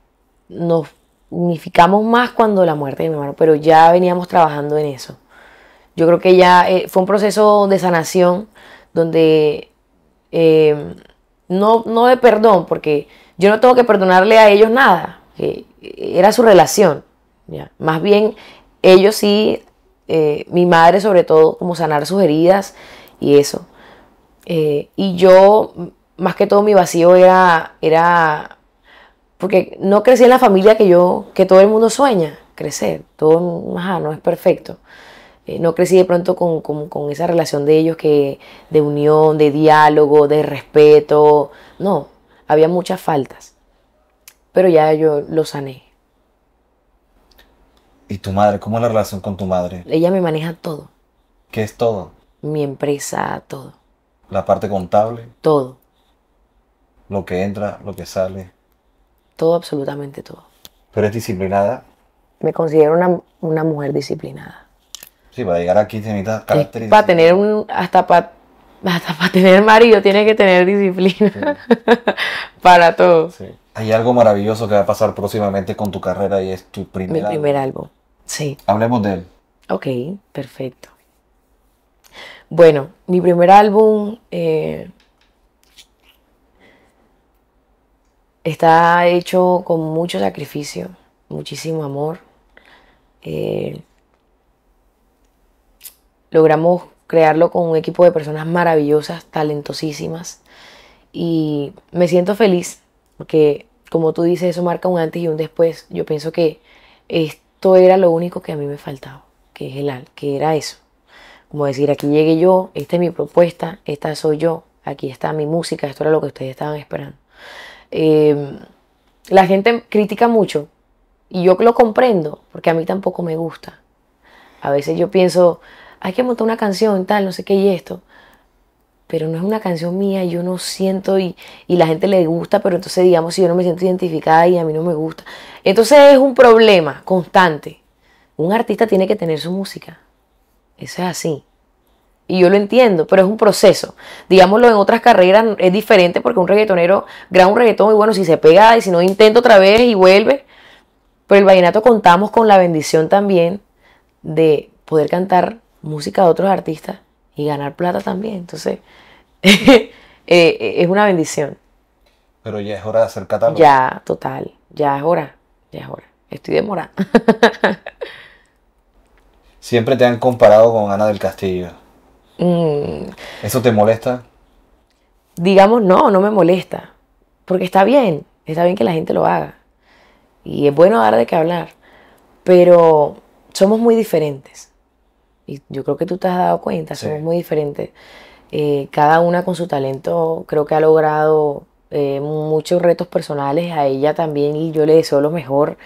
Nos unificamos más cuando la muerte de mi hermano, pero ya veníamos trabajando en eso. Yo creo que ya eh, fue un proceso de sanación donde eh, no, no de perdón, porque yo no tengo que perdonarle a ellos nada, que era su relación. Más bien, ellos sí, eh, mi madre sobre todo, como sanar sus heridas y eso. y yo más que todo mi vacío era, era, porque no crecí en la familia que yo, que todo el mundo sueña, crecer, todo, ajá, no es perfecto. Eh, no crecí de pronto con, con, con, esa relación de ellos que de unión, de diálogo, de respeto, no, había muchas faltas, pero ya yo lo sané. ¿Y tu madre? ¿Cómo es la relación con tu madre? Ella me maneja todo. ¿Qué es todo? Mi empresa, todo. ¿La parte contable? Todo. Lo que entra, lo que sale. Todo, absolutamente todo. ¿Pero eres disciplinada? Me considero una, mujer disciplinada. Sí, para llegar aquí tiene que Para tener un. Hasta para hasta para tener marido tiene que tener disciplina *laughs* para todo. Sí. Hay algo maravilloso que va a pasar próximamente con tu carrera y es tu primer Mi primer álbum, sí. Hablemos de él. Ok, perfecto. Bueno, mi primer álbum eh, Está hecho con mucho sacrificio, muchísimo amor. Eh, logramos crearlo con un equipo de personas maravillosas, talentosísimas. Y me siento feliz porque, como tú dices, eso marca un antes y un después. Yo pienso que esto era lo único que a mí me faltaba, que es el que era eso. Como decir, aquí llegué yo, esta es mi propuesta, esta soy yo, aquí está mi música, esto era lo que ustedes estaban esperando. Em, la gente critica mucho y yo lo comprendo porque a mí tampoco me gusta. A veces yo pienso, hay que montar una canción, tal, no sé qué y esto. Pero no es una canción mía, yo no siento y, y la gente le gusta, pero entonces digamos si yo no me siento identificada y a mí no me gusta. Entonces es un problema constante. Un artista tiene que tener su música. Eso es así. Y yo lo entiendo, pero es un proceso. Digámoslo, en otras carreras es diferente porque un reggaetonero graba un reggaetón y bueno, si se pega y si no, intenta otra vez y vuelve. Pero el vallenato contamos con la bendición también de poder cantar música de otros artistas y ganar plata también. Entonces, *laughs* eh, eh, es una bendición. Pero ya es hora de hacer catálogo. Ya, total. Ya es hora. Ya es hora. Estoy demorada. *laughs* Siempre te han comparado con Ana del Castillo. ¿Eso te molesta? Digamos, no, no me molesta, porque está bien, está bien que la gente lo haga. Y es bueno dar de qué hablar, pero somos muy diferentes. Y yo creo que tú te has dado cuenta, somos muy diferentes. Eh, cada una con su talento creo que ha logrado eh, muchos retos personales a ella también y yo le deseo lo mejor.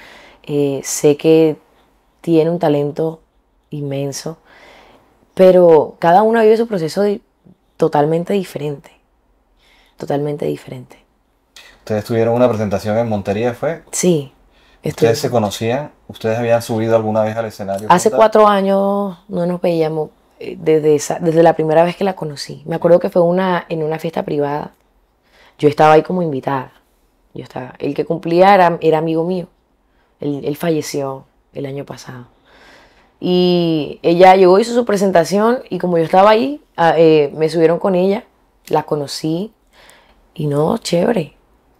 Eh, sé que tiene un talento inmenso pero cada uno vive su proceso totalmente diferente. Totalmente diferente. Ustedes tuvieron una presentación en Montería, ¿fue? Sí. ¿Ustedes se conocían? ¿Ustedes habían subido alguna vez al escenario? Hace cuatro años no nos veíamos eh, desde, esa, desde la primera vez que la conocí. Me acuerdo que fue una, en una fiesta privada. Yo estaba ahí como invitada. Yo estaba, el que cumplía era, amigo mío. él falleció el año pasado. Y ella llegó, hizo su presentación y como yo estaba ahí, ah, eh, me subieron con ella, la conocí y no, chévere,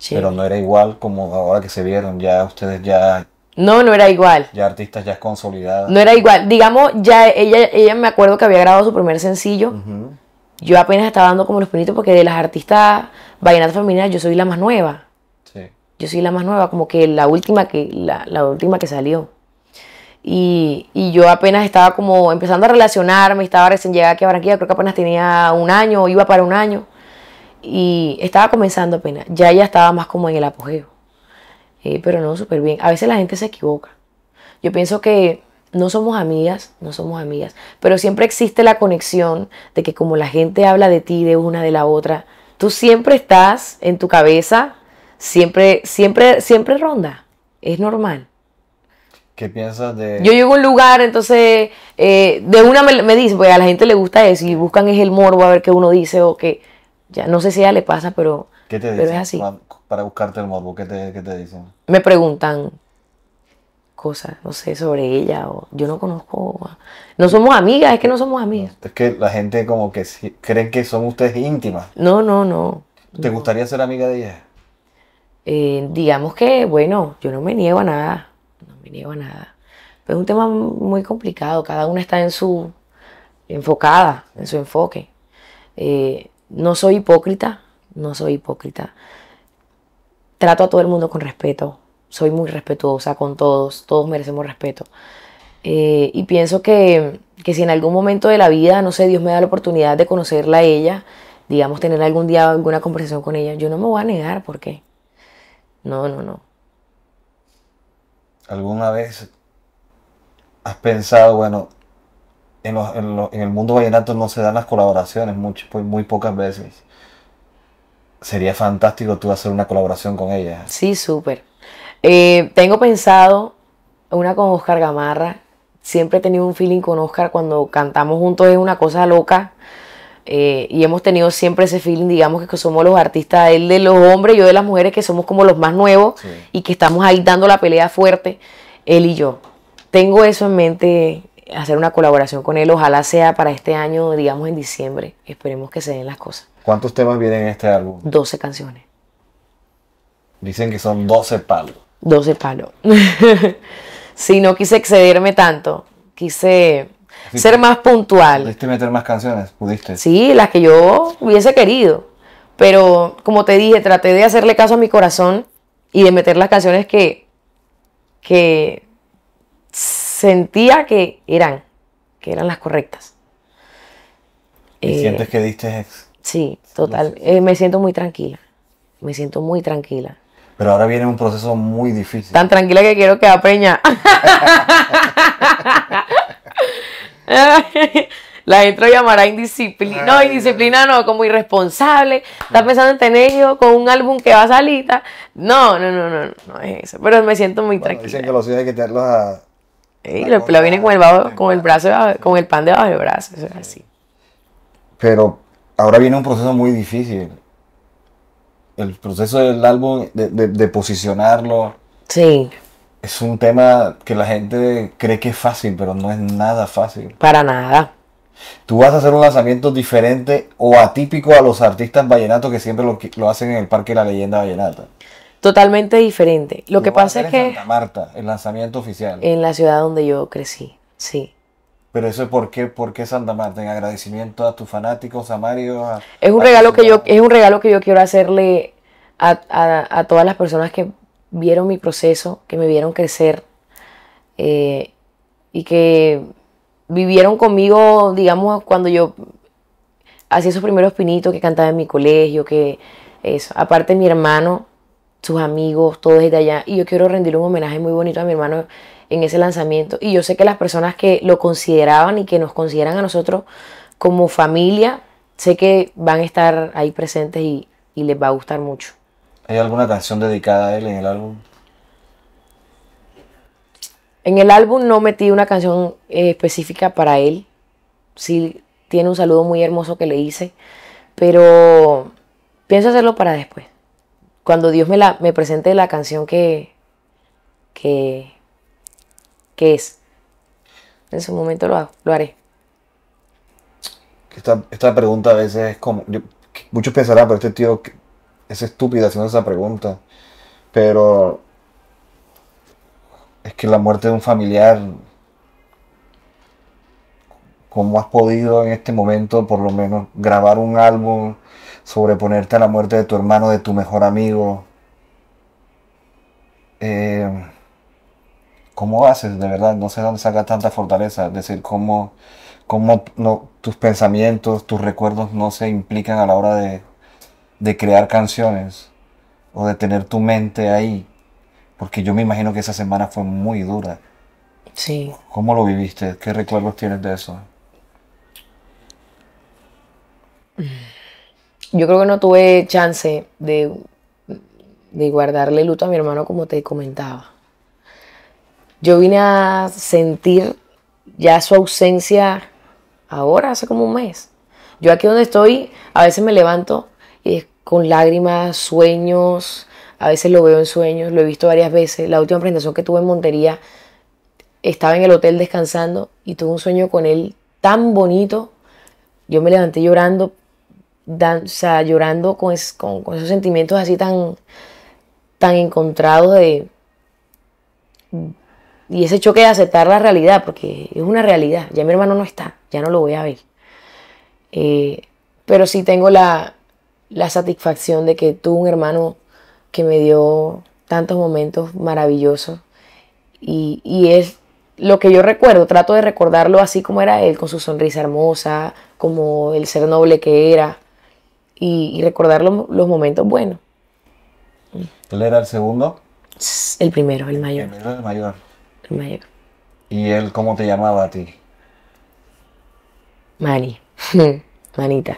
Pero no era igual como ahora que se vieron, ya ustedes ya... No, no era igual. Ya artistas ya consolidadas. No era igual. Digamos, ya ella, ella me acuerdo que había grabado su primer sencillo. Yo apenas estaba dando como los pinitos porque de las artistas vallenatas femeninas yo soy la más nueva. Sí. Yo soy la más nueva, como que la última que, la última que salió. Y, yo apenas estaba como empezando a relacionarme, estaba recién llegada aquí a Barranquilla, creo que apenas tenía un año, iba para un año. Y estaba comenzando apenas, ya ya estaba más como en el apogeo. Eh, pero no, súper bien. A veces la gente se equivoca. Yo pienso que no somos amigas, no somos amigas, pero siempre existe la conexión de que como la gente habla de ti, de una, de la otra, tú siempre estás en tu cabeza, siempre, siempre, siempre ronda. Es normal. ¿Qué piensas de...? Yo llego a un lugar, entonces, eh, de una me, dicen, dice, pues a la gente le gusta eso y buscan es el morbo a ver qué uno dice o qué. Ya no sé si a ella le pasa, pero, ¿Qué te pero así. Para, buscarte el morbo, ¿qué te, ¿qué dicen? Me preguntan cosas, no sé, sobre ella o yo no conozco. Ah, no somos amigas, es que no somos amigas. Es que la gente como que creen que son ustedes íntimas. No, no, no. ¿Te gustaría ser amiga de ella? Eh, digamos que, bueno, yo no me niego a nada nada. es un tema muy complicado, cada una está en su enfocada, en su enfoque. Eh, no soy hipócrita, no soy hipócrita. Trato a todo el mundo con respeto, soy muy respetuosa con todos, todos merecemos respeto. Eh, y pienso que, que, si en algún momento de la vida, no sé, Dios me da la oportunidad de conocerla a ella, digamos, tener algún día alguna conversación con ella, yo no me voy a negar, ¿por qué? No, no, no. ¿Alguna vez has pensado, bueno, en, en, en el mundo vallenato no se dan las colaboraciones mucho, pues, muy pocas veces? Sería fantástico tú hacer una colaboración con ella. Sí, súper. Eh, tengo pensado una con Oscar Gamarra. Siempre he tenido un feeling con Oscar cuando cantamos juntos, es una cosa loca. Eh, y hemos tenido siempre ese feeling, digamos que somos los artistas, él de los hombres, yo de las mujeres, que somos como los más nuevos y que estamos ahí dando la pelea fuerte, él y yo. Tengo eso en mente, hacer una colaboración con él, ojalá sea para este año, digamos en diciembre, esperemos que se den las cosas. ¿Cuántos temas vienen en este álbum? 12 canciones. Dicen que son 12 palos. 12 palos. si *laughs* no quise excederme tanto, quise ser más puntual. Pudiste meter más canciones, pudiste. Sí, las que yo hubiese querido. Pero como te dije, traté de hacerle caso a mi corazón y de meter las canciones que, que sentía que eran, que eran las correctas. ¿Y eh, sientes que diste ex? Sí, total. Eh, me siento muy tranquila. Me siento muy tranquila. Pero ahora viene un proceso muy difícil. Tan tranquila que quiero que quedar peña. *laughs* La intro llamará indisciplina. No, indisciplina no, como irresponsable. está pensando en tener hijos con un álbum que va a salir. No, no, no, no, no es eso. Pero me siento muy tranquila. Dicen que los hijos hay que tenerlos a. Sí, lo con el, brazo, con el pan debajo del brazo. así. Pero ahora viene un proceso muy difícil el proceso del álbum, de, posicionarlo. Sí. Es un tema que la gente cree que es fácil, pero no es nada fácil. Para nada. Tú vas a hacer un lanzamiento diferente o atípico a los artistas vallenatos que siempre lo, hacen en el Parque de la Leyenda Vallenata. Totalmente diferente. Lo, que pasa es que. En Santa Marta, el lanzamiento oficial. En la ciudad donde yo crecí, sí. Pero eso es por qué, Santa Marta, en agradecimiento a tus fanáticos, a Mario. es, un regalo que yo, es un regalo que yo quiero hacerle a, todas las personas que vieron mi proceso, que me vieron crecer eh, y que vivieron conmigo, digamos, cuando yo hacía esos primeros pinitos, que cantaba en mi colegio, que eso. Aparte mi hermano, sus amigos, todos desde allá. Y yo quiero rendirle un homenaje muy bonito a mi hermano en ese lanzamiento. Y yo sé que las personas que lo consideraban y que nos consideran a nosotros como familia, sé que van a estar ahí presentes y, les va a gustar mucho. ¿Hay alguna canción dedicada a él en el álbum? En el álbum no metí una canción eh, específica para él. Sí, tiene un saludo muy hermoso que le hice, pero pienso hacerlo para después cuando Dios me, la, me presente la canción que, que, es. En su momento lo, lo haré. Esta, pregunta a veces es como. muchos pensarán, ah, pero este tío es estúpido haciendo esa pregunta. Pero. Es que la muerte de un familiar. ¿Cómo has podido en este momento, por lo menos, grabar un álbum? sobreponerte a la muerte de tu hermano, de tu mejor amigo. Eh, ¿Cómo haces? De verdad, no sé dónde saca tanta fortaleza. Es decir, cómo, tus pensamientos, tus recuerdos no se implican a la hora de, crear canciones o de tener tu mente ahí. Porque yo me imagino que esa semana fue muy dura. Sí. ¿Cómo lo viviste? ¿Qué recuerdos tienes de eso? Mm yo creo que no tuve chance de, de guardarle luto a mi hermano como te comentaba. Yo vine a sentir ya su ausencia ahora, hace como un mes. Yo aquí donde estoy, a veces me levanto y con lágrimas, sueños, a veces lo veo en sueños, lo he visto varias veces. La última presentación que tuve en Montería, estaba en el hotel descansando y tuve un sueño con él tan bonito. Yo me levanté llorando llorando con, esos sentimientos así tan, tan encontrados de, y ese choque de aceptar la realidad, porque es una realidad, ya mi hermano no está, ya no lo voy a ver. Eh, pero sí tengo la, satisfacción de que tuvo un hermano que me dio tantos momentos maravillosos y, y, es lo que yo recuerdo, trato de recordarlo así como era él, con su sonrisa hermosa, como el ser noble que era, y, recordar los momentos buenos. ¿Él era el segundo? El primero, el mayor. El, el mayor. El mayor. ¿Y él cómo te llamaba a ti? Mani. *laughs* Manita.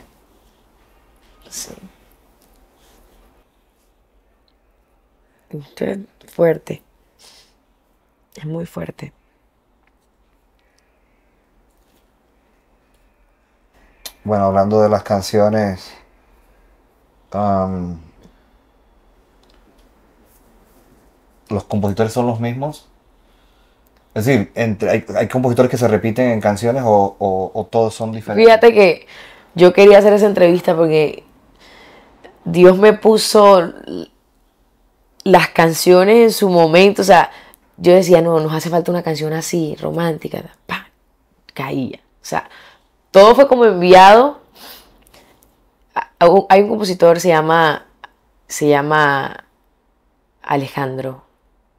Sí. Usted es fuerte. Es muy fuerte. Bueno, hablando de las canciones, los compositores son los mismos. Es decir, entre, hay, compositores que se repiten en canciones o, todos son diferentes. Fíjate que yo quería hacer esa entrevista porque Dios me puso las canciones en su momento. O sea, yo decía, no, nos hace falta una canción así, romántica. Caía. O sea, todo fue como enviado hay un compositor, se llama, se llama Alejandro.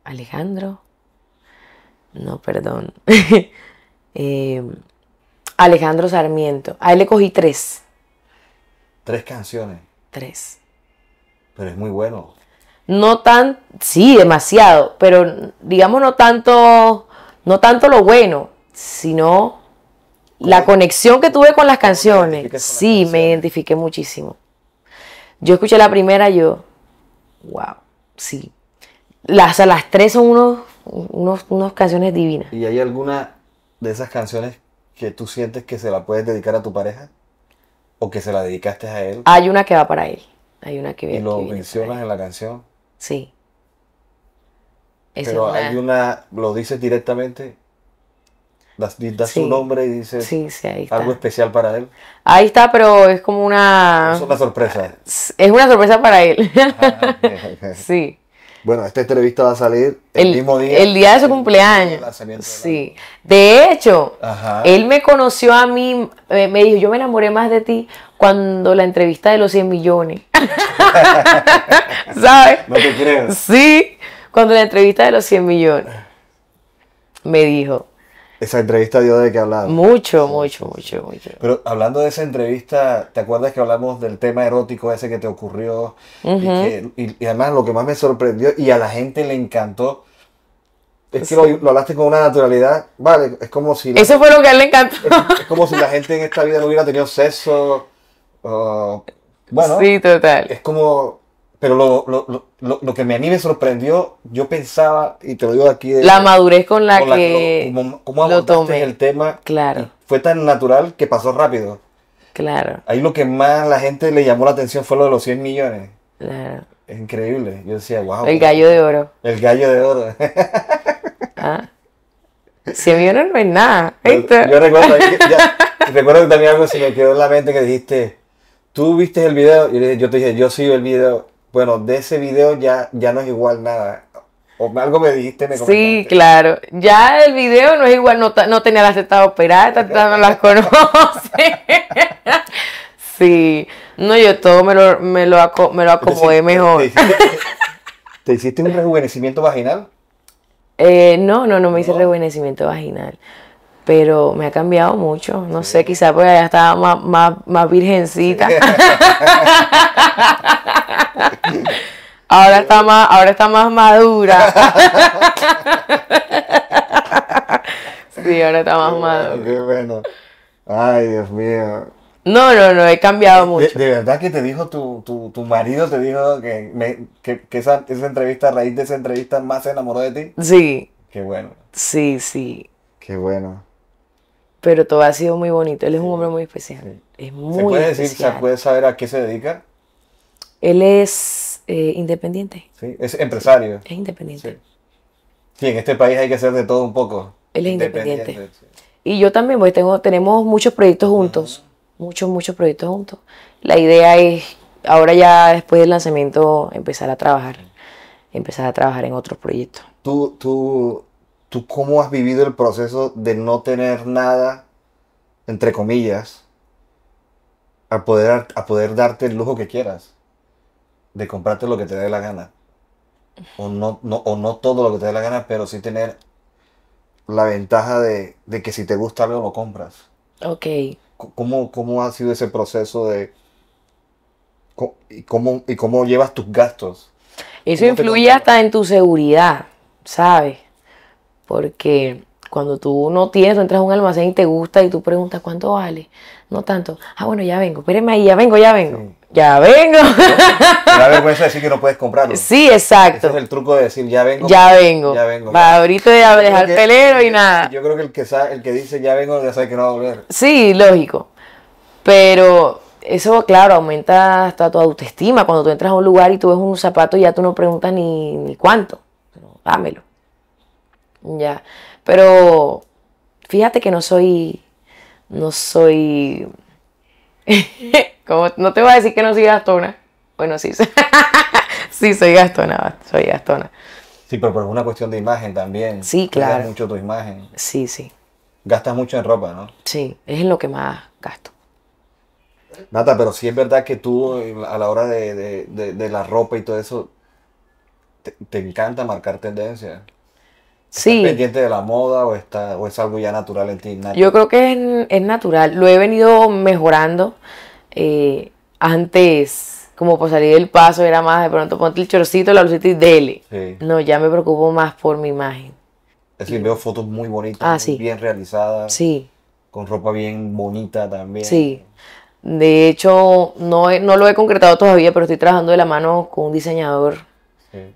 Alejandro. No, perdón. *laughs* Em, Alejandro Sarmiento. A él le cogí tres. Tres canciones. Tres. Pero es muy bueno. No tan, sí, demasiado, pero digamos no tanto, no tanto lo bueno, sino la conexión que tuve con las canciones, sí, me identifiqué muchísimo. Yo escuché la primera, yo, wow, sí. Las, las tres son unos, unas canciones divinas. ¿Y hay alguna de esas canciones que tú sientes que se la puedes dedicar a tu pareja? ¿O que se la dedicaste a él? Hay una que va para él. Hay una que viene. ¿Y lo mencionas en la canción? Sí. Pero hay una, ¿lo dices directamente? Da su nombre y dice... algo especial para él. Ahí está, pero es como una... Es una sorpresa. Ah, es una sorpresa para él. Ah, *laughs* sí. Bueno, esta entrevista va a salir el, mismo día. El día de su cumpleaños. De sí. De hecho, él me conoció a mí, eh, me, dijo, yo me enamoré más de ti cuando la entrevista de los 100 millones. *laughs* ¿Sabes? No te creo. Sí, cuando la entrevista de los 100 millones. Me dijo, esa entrevista dio de qué hablar. Mucho, mucho, mucho, mucho. Pero hablando de esa entrevista, ¿te acuerdas que hablamos del tema erótico ese que te ocurrió? y, además lo que más me sorprendió y a la gente le encantó. Es que lo, hablaste con una naturalidad, vale, es como si... Eso fue lo que a él le encantó. Es, como si la gente en esta vida no hubiera tenido sexo. bueno, sí, total. Es como pero lo, lo, lo, lo, que a mí me sorprendió, yo pensaba, y te lo digo aquí. la madurez con la que. La, como, lo tomé. el tema? Claro. Fue tan natural que pasó rápido. Claro. Ahí lo que más la gente le llamó la atención fue lo de los 100 millones. Claro. Es increíble. Yo decía, wow. El gallo de oro. El gallo de oro. *laughs* ¿Ah? 100 millones no es nada. Yo, yo *laughs* recuerdo, que recuerdo también algo se me quedó en la mente que dijiste, tú viste el video. Y yo, te dije, yo sigo el video bueno, de ese video ya, ya no es igual nada. O algo me dijiste, me Sí, claro. Ya el video no es igual, no, no tenía las tetas operadas, no las conoce. *laughs* sí. No, yo todo me lo, me me lo acomodé mejor. *laughs* ¿te hiciste, un rejuvenecimiento vaginal? Eh, no, no, no me hice rejuvenecimiento vaginal pero me ha cambiado mucho. No sé, quizá porque ya estaba más, virgencita. *laughs* ahora está más, ahora está más madura. *laughs* sí, ahora está más madura. qué bueno. Ay, Dios mío. No, no, no, he cambiado mucho. De, verdad que te dijo tu, tu, tu marido, te dijo que, esa, esa entrevista, a raíz de esa entrevista, más se enamoró de ti. Sí. Qué bueno. Sí, sí. Qué bueno pero todo ha sido muy bonito. Él es un hombre muy especial. Es muy ¿Se puede decir, se puede saber a qué se dedica? Él es eh, independiente. Sí, es empresario. Es independiente. Sí. en este país hay que hacer de todo un poco. Él es independiente. Y yo también, porque tengo, tenemos muchos proyectos juntos. Muchos, muchos proyectos juntos. La idea es, ahora ya después del lanzamiento, empezar a trabajar. Empezar a trabajar en otros proyectos. Tú, tú ¿tú cómo has vivido el proceso de no tener nada, entre comillas, a poder, a poder darte el lujo que quieras? De comprarte lo que te dé la gana. O no, no, todo lo que te dé la gana, pero sí tener la ventaja de, que si te gusta algo lo compras. Ok. ¿Cómo, cómo ha sido ese proceso de... cómo, y cómo llevas tus gastos? Eso influye hasta en tu seguridad, ¿sabes? Porque cuando tú no tienes, entras a un almacén y te gusta y tú preguntas cuánto vale. No tanto. Ah, bueno, ya vengo, espéreme ahí, ya vengo, ya vengo. Ya vengo. La vergüenza decir que no puedes comprarlo. *laughs* Sí, exacto. Ese es el truco de decir, ya vengo. Ya vengo. Ya vengo. Va, ahorita de dejar pelero y nada. Yo creo que el que, el que dice ya vengo ya sabe que no va a volver. Sí, lógico. Pero eso, claro, aumenta hasta tu autoestima. Cuando tú entras a un lugar y tú ves un zapato, ya tú no preguntas ni, ni cuánto. Dámelo. Ya. Pero fíjate que no soy. No soy. *laughs* Como, no te voy a decir que no soy gastona. Bueno, sí. *laughs* sí, soy gastona. Soy gastona. Sí, pero por una cuestión de imagen también. Sí, claro. Gastas mucho tu imagen. Sí, sí. Gastas mucho en ropa, ¿no? Sí, es en lo que más gasto. Nata, pero sí es verdad que tú a la hora de, la ropa y todo eso, te, encanta marcar tendencias. Sí. pendiente de la moda o, está, o es algo ya natural en ti? Yo creo que es, natural. Lo he venido mejorando. Eh, antes, como por salir del paso, era más de pronto ponte el chorcito, la lucita y dele. No, ya me preocupo más por mi imagen. Es decir, veo fotos muy bonitas, ah, bien realizadas. Sí. Con ropa bien bonita también. Sí. De hecho, no, no lo he concretado todavía, pero estoy trabajando de la mano con un diseñador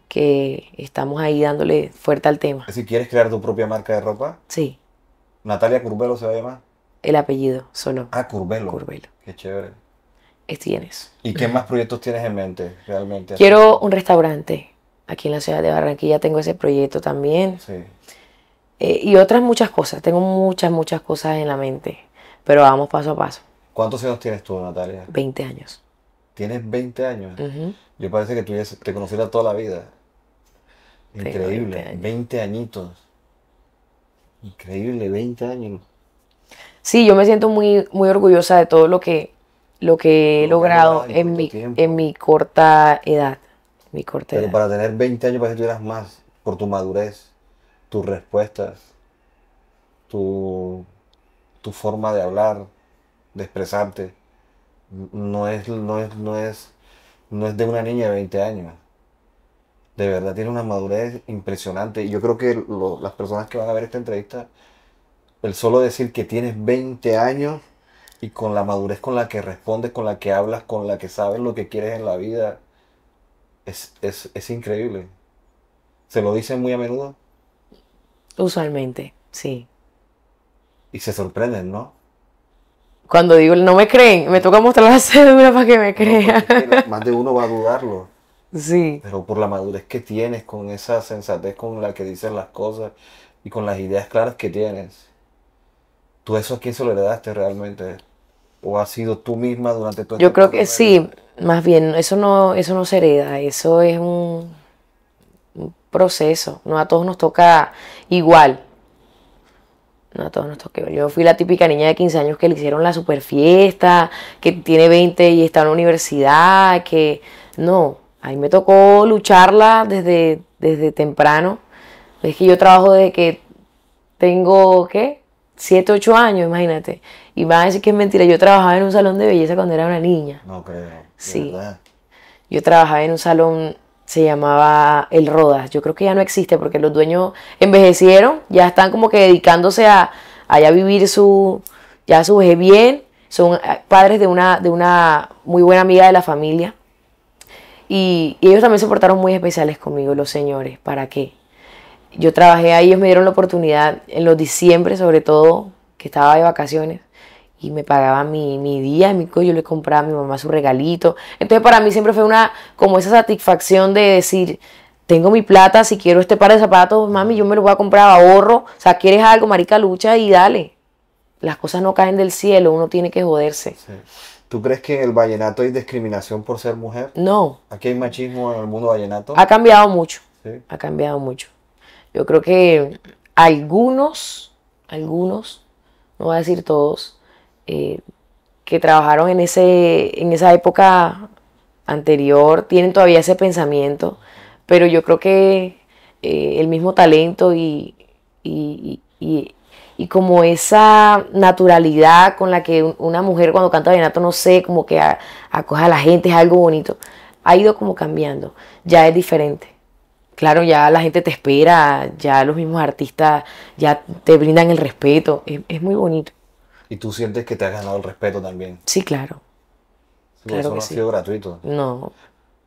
que estamos ahí dándole fuerte al tema. Si quieres crear tu propia marca de ropa. Sí. Natalia Curbelo se va a llamar. El apellido, solo. Ah, Curbelo. Curbelo. Qué chévere. Estoy ¿Y qué más proyectos tienes en mente realmente? Quiero un restaurante aquí en la ciudad de Barranquilla. Tengo ese proyecto también. Sí. Eh, y otras muchas cosas. Tengo muchas, muchas cosas en la mente. Pero vamos paso a paso. ¿Cuántos años tienes tú, Natalia? 20 años tienes 20 años. Yo parece que te conociera toda la vida. Increíble, 20, añitos. Increíble, 20 años. Sí, yo me siento muy, muy orgullosa de todo lo que, lo que he logrado en, mi, en mi corta edad. Mi corta Pero para tener 20 años parece que tuvieras más, por tu madurez, tus respuestas, tu, tu forma de hablar, de expresarte no es, no es, no es, no es de una niña de 20 años. De verdad tiene una madurez impresionante. Y yo creo que las personas que van a ver esta entrevista, el solo decir que tienes 20 años y con la madurez con la que respondes, con la que hablas, con la que sabes lo que quieres en la vida, es, es, es increíble. ¿Se lo dicen muy a menudo? Usualmente, sí. Y se sorprenden, ¿no? cuando digo, no me creen, me toca mostrar la *laughs* cédula para que me crean. más de uno va a dudarlo. Sí. Pero por la madurez que tienes, con esa sensatez con la que dices las cosas y con las ideas claras que tienes, ¿tú eso a quién se lo heredaste realmente? ¿O has sido tú misma durante todo este Yo creo que sí, más bien, eso no, eso no se hereda, eso es un, un proceso, no a todos nos toca igual. No, a todos nos ver. Yo fui la típica niña de 15 años que le hicieron la super fiesta, que tiene 20 y está en la universidad, que no, a mí me tocó lucharla desde, desde temprano. Es que yo trabajo desde que tengo, ¿qué? 7, 8 años, imagínate. Y van a decir que es mentira, yo trabajaba en un salón de belleza cuando era una niña. No creo. Sí. Yo trabajaba en un salón se llamaba El Rodas. Yo creo que ya no existe porque los dueños envejecieron, ya están como que dedicándose a, vivir su, ya su bien. Son eh, padres de una, de una muy buena amiga de la familia. Y, y ellos también se portaron muy especiales conmigo, los señores. ¿Para qué? Yo trabajé ahí, ellos me dieron la oportunidad en los diciembre, sobre todo, que estaba de vacaciones y me pagaba mi, día, mi yo le compraba a mi mamá su regalito. Entonces para mí siempre fue una, como esa satisfacción de decir, tengo mi plata, si quiero este par de zapatos, mami, yo me lo voy a comprar, ahorro, o sea, quieres algo, marica, lucha y dale. Las cosas no caen del cielo, uno tiene que joderse. ¿Tú crees que en el vallenato hay discriminación por ser mujer? No. ¿Aquí hay machismo en el mundo vallenato? Ha cambiado mucho. Ha cambiado mucho. Yo creo que algunos, algunos, no voy a decir todos, eh, que trabajaron en, ese, en esa época anterior tienen todavía ese pensamiento, pero yo creo que eh, el mismo talento y, como esa naturalidad con la que una mujer cuando canta vallenato, no sé, como que acoja a la gente, es algo bonito, ha ido como cambiando, ya es diferente. Claro, ya la gente te espera, ya los mismos artistas ya te brindan el respeto, es muy bonito. Y tú sientes que te has ganado el respeto también. Sí, claro. eso que no sí. ha sido gratuito. No,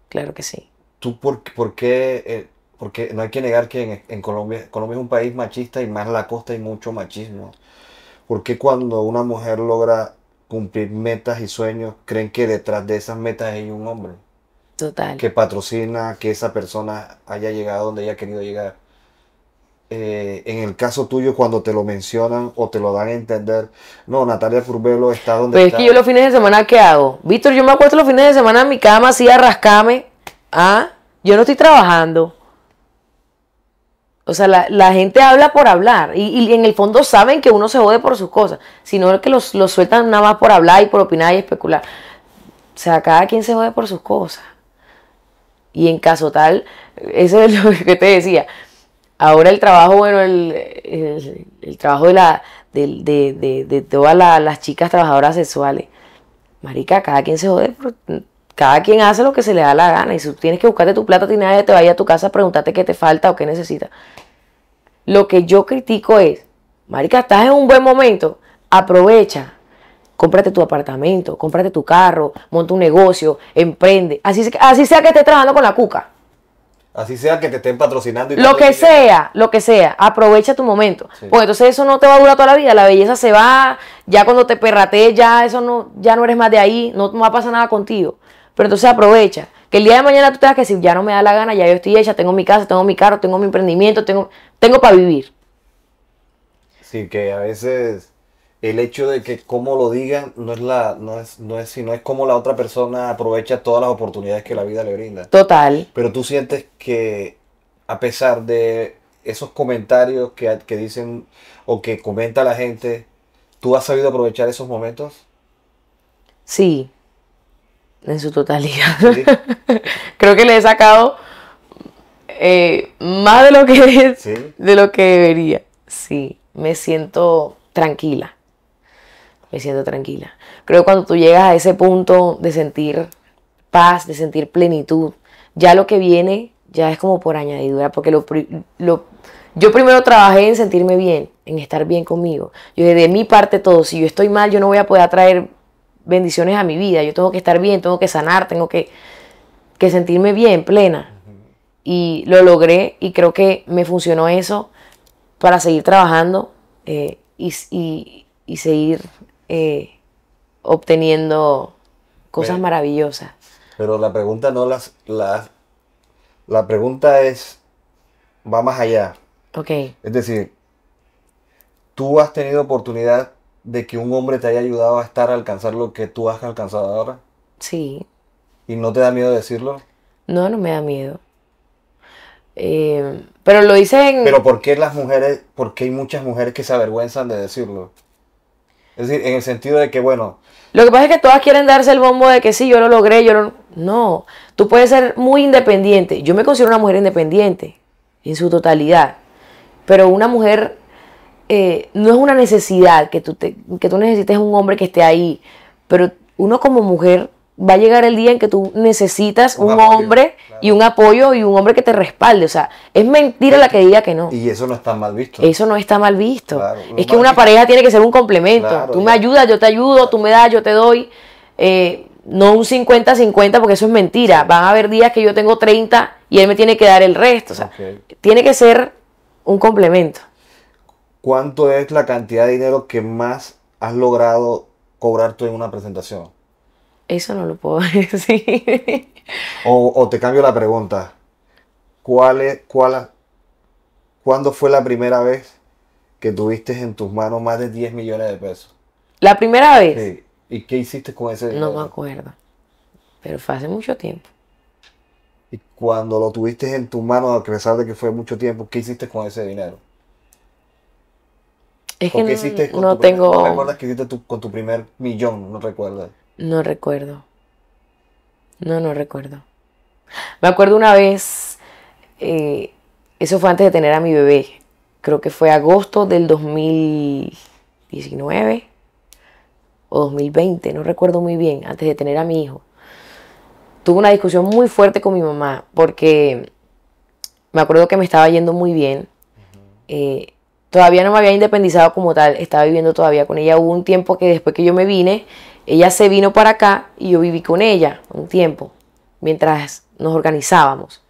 claro que sí. ¿Tú por, por qué? Eh, porque no hay que negar que en, Colombia, Colombia es un país machista y más la costa hay mucho machismo. ¿Por qué cuando una mujer logra cumplir metas y sueños, creen que detrás de esas metas hay un hombre? Total. Que patrocina que esa persona haya llegado donde haya querido llegar. Eh, en el caso tuyo cuando te lo mencionan o te lo dan a entender, no, Natalia Furbelo está donde es que yo los fines de semana, ¿qué hago? Víctor, yo me acuesto los fines de semana en mi cama así a rascame. Ah, yo no estoy trabajando. O sea, la, gente habla por hablar y, en el fondo saben que uno se jode por sus cosas, sino que los sueltan nada más por hablar y por opinar y especular. O sea, cada quien se jode por sus cosas. Y en caso tal, eso es lo *laughs* que te decía. Ahora el trabajo, bueno, el, el, trabajo de, la, de, todas las chicas trabajadoras sexuales. Marica, cada quien se jode, cada quien hace lo que se le da la gana. Y si tú tienes que buscarte tu plata, tiene que te vaya a tu casa a preguntarte qué te falta o qué necesitas. Lo que yo critico es, Marica, estás en un buen momento, aprovecha, cómprate tu apartamento, cómprate tu carro, monta un negocio, emprende. Así, así sea que estés trabajando con la cuca. Así sea que te estén patrocinando. Y lo que sea, lo que sea, aprovecha tu momento. Pues Porque entonces eso no te va a durar toda la vida. La belleza se va, ya cuando te perrate, ya eso no, ya no eres más de ahí, no, va a pasar nada contigo. Pero entonces aprovecha. Que el día de mañana tú tengas que decir, ya no me da la gana, ya yo estoy hecha, tengo mi casa, tengo mi carro, tengo mi emprendimiento, tengo, tengo para vivir. Sí, que a veces el hecho de que como lo digan no es la no es no es sino es como la otra persona aprovecha todas las oportunidades que la vida le brinda. Total. Pero tú sientes que a pesar de esos comentarios que, dicen o que comenta la gente, ¿tú has sabido aprovechar esos momentos? Sí. En su totalidad. *laughs* Creo que le he sacado eh, más de lo que de lo que debería. Sí, me siento tranquila me siento tranquila. Creo que cuando tú llegas a ese punto de sentir paz, de sentir plenitud, ya lo que viene ya es como por añadidura, porque lo, lo, yo primero trabajé en sentirme bien, en estar bien conmigo. Yo dije, de mi parte todo, si yo estoy mal, yo no voy a poder traer bendiciones a mi vida, yo tengo que estar bien, tengo que sanar, tengo que, que sentirme bien, plena. Y lo logré y creo que me funcionó eso para seguir trabajando eh, y, y, y seguir eh, obteniendo cosas maravillosas. Pero la pregunta no las, las, La pregunta es. Va más allá. Ok. Es decir, tú has tenido oportunidad de que un hombre te haya ayudado a estar a alcanzar lo que tú has alcanzado ahora. Sí. ¿Y no te da miedo decirlo? No, no me da miedo. Eh, pero lo dicen. Pero ¿por qué las mujeres, por qué hay muchas mujeres que se avergüenzan de decirlo? Es decir, en el sentido de que, bueno... Lo que pasa es que todas quieren darse el bombo de que sí, yo lo logré, yo lo... No, tú puedes ser muy independiente. Yo me considero una mujer independiente, en su totalidad. Pero una mujer eh, no es una necesidad que tú, que tú necesites un hombre que esté ahí. Pero uno como mujer va a llegar el día en que tú necesitas un, hombre y un apoyo y un hombre que te respalde. O sea, es mentira la que diga que no. Y eso no está mal visto. Eso no está mal visto. es que una pareja tiene que ser un complemento. tú me ayudas, yo te ayudo, tú me das, yo te doy. Eh, no un 50-50 porque eso es mentira. Van a haber días que yo tengo 30 y él me tiene que dar el resto. O sea, tiene que ser un complemento. ¿Cuánto es la cantidad de dinero que más has logrado cobrar tú en una presentación? Eso no lo puedo *laughs* decir. O, te cambio la pregunta. ¿Cuál es, cuál, ¿Cuándo fue la primera vez que tuviste en tus manos más de 10 millones de pesos? ¿La primera vez? Sí. ¿Y qué hiciste con ese dinero? No me acuerdo. Pero fue hace mucho tiempo. Y cuando lo tuviste en tus manos, a pesar de que fue mucho tiempo, ¿qué hiciste con ese dinero? Es que no, tengo. ¿No que hiciste con tu primer millón? No recuerdas. No recuerdo. No, no recuerdo. Me acuerdo una vez, eh, eso fue antes de tener a mi bebé, creo que fue agosto del 2019 o 2020, no recuerdo muy bien, antes de tener a mi hijo. Tuve una discusión muy fuerte con mi mamá porque me acuerdo que me estaba yendo muy bien. Eh, todavía no me había independizado como tal, estaba viviendo todavía con ella. Hubo un tiempo que después que yo me vine, ella se vino para acá y yo viví con ella un tiempo, mientras nos organizábamos.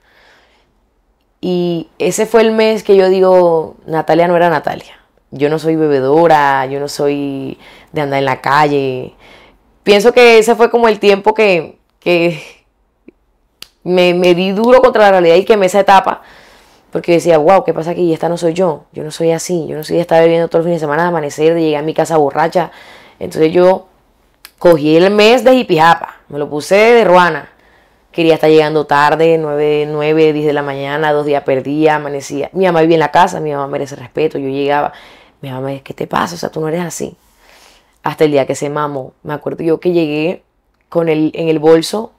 Y ese fue el mes que yo digo, Natalia no era Natalia. Yo no soy bebedora, yo no soy de andar en la calle. Pienso que ese fue como el tiempo que, que me, me, di duro contra la realidad y que me esa etapa. Porque decía, wow, ¿qué pasa aquí? Esta no soy yo. Yo no soy así. Yo no soy de estar bebiendo todos los fines de semana, de amanecer, de llegar a mi casa borracha. Entonces yo Cogí el mes de Jipijapa, me lo puse de ruana. Quería estar llegando tarde, 9, 9, 10 de la mañana, dos días perdía, amanecía. Mi mamá vivía en la casa, mi mamá merece respeto, yo llegaba. Mi mamá me dice, ¿qué te pasa? O sea, tú no eres así. Hasta el día que se mamó. Me acuerdo yo que llegué con el, en el bolso,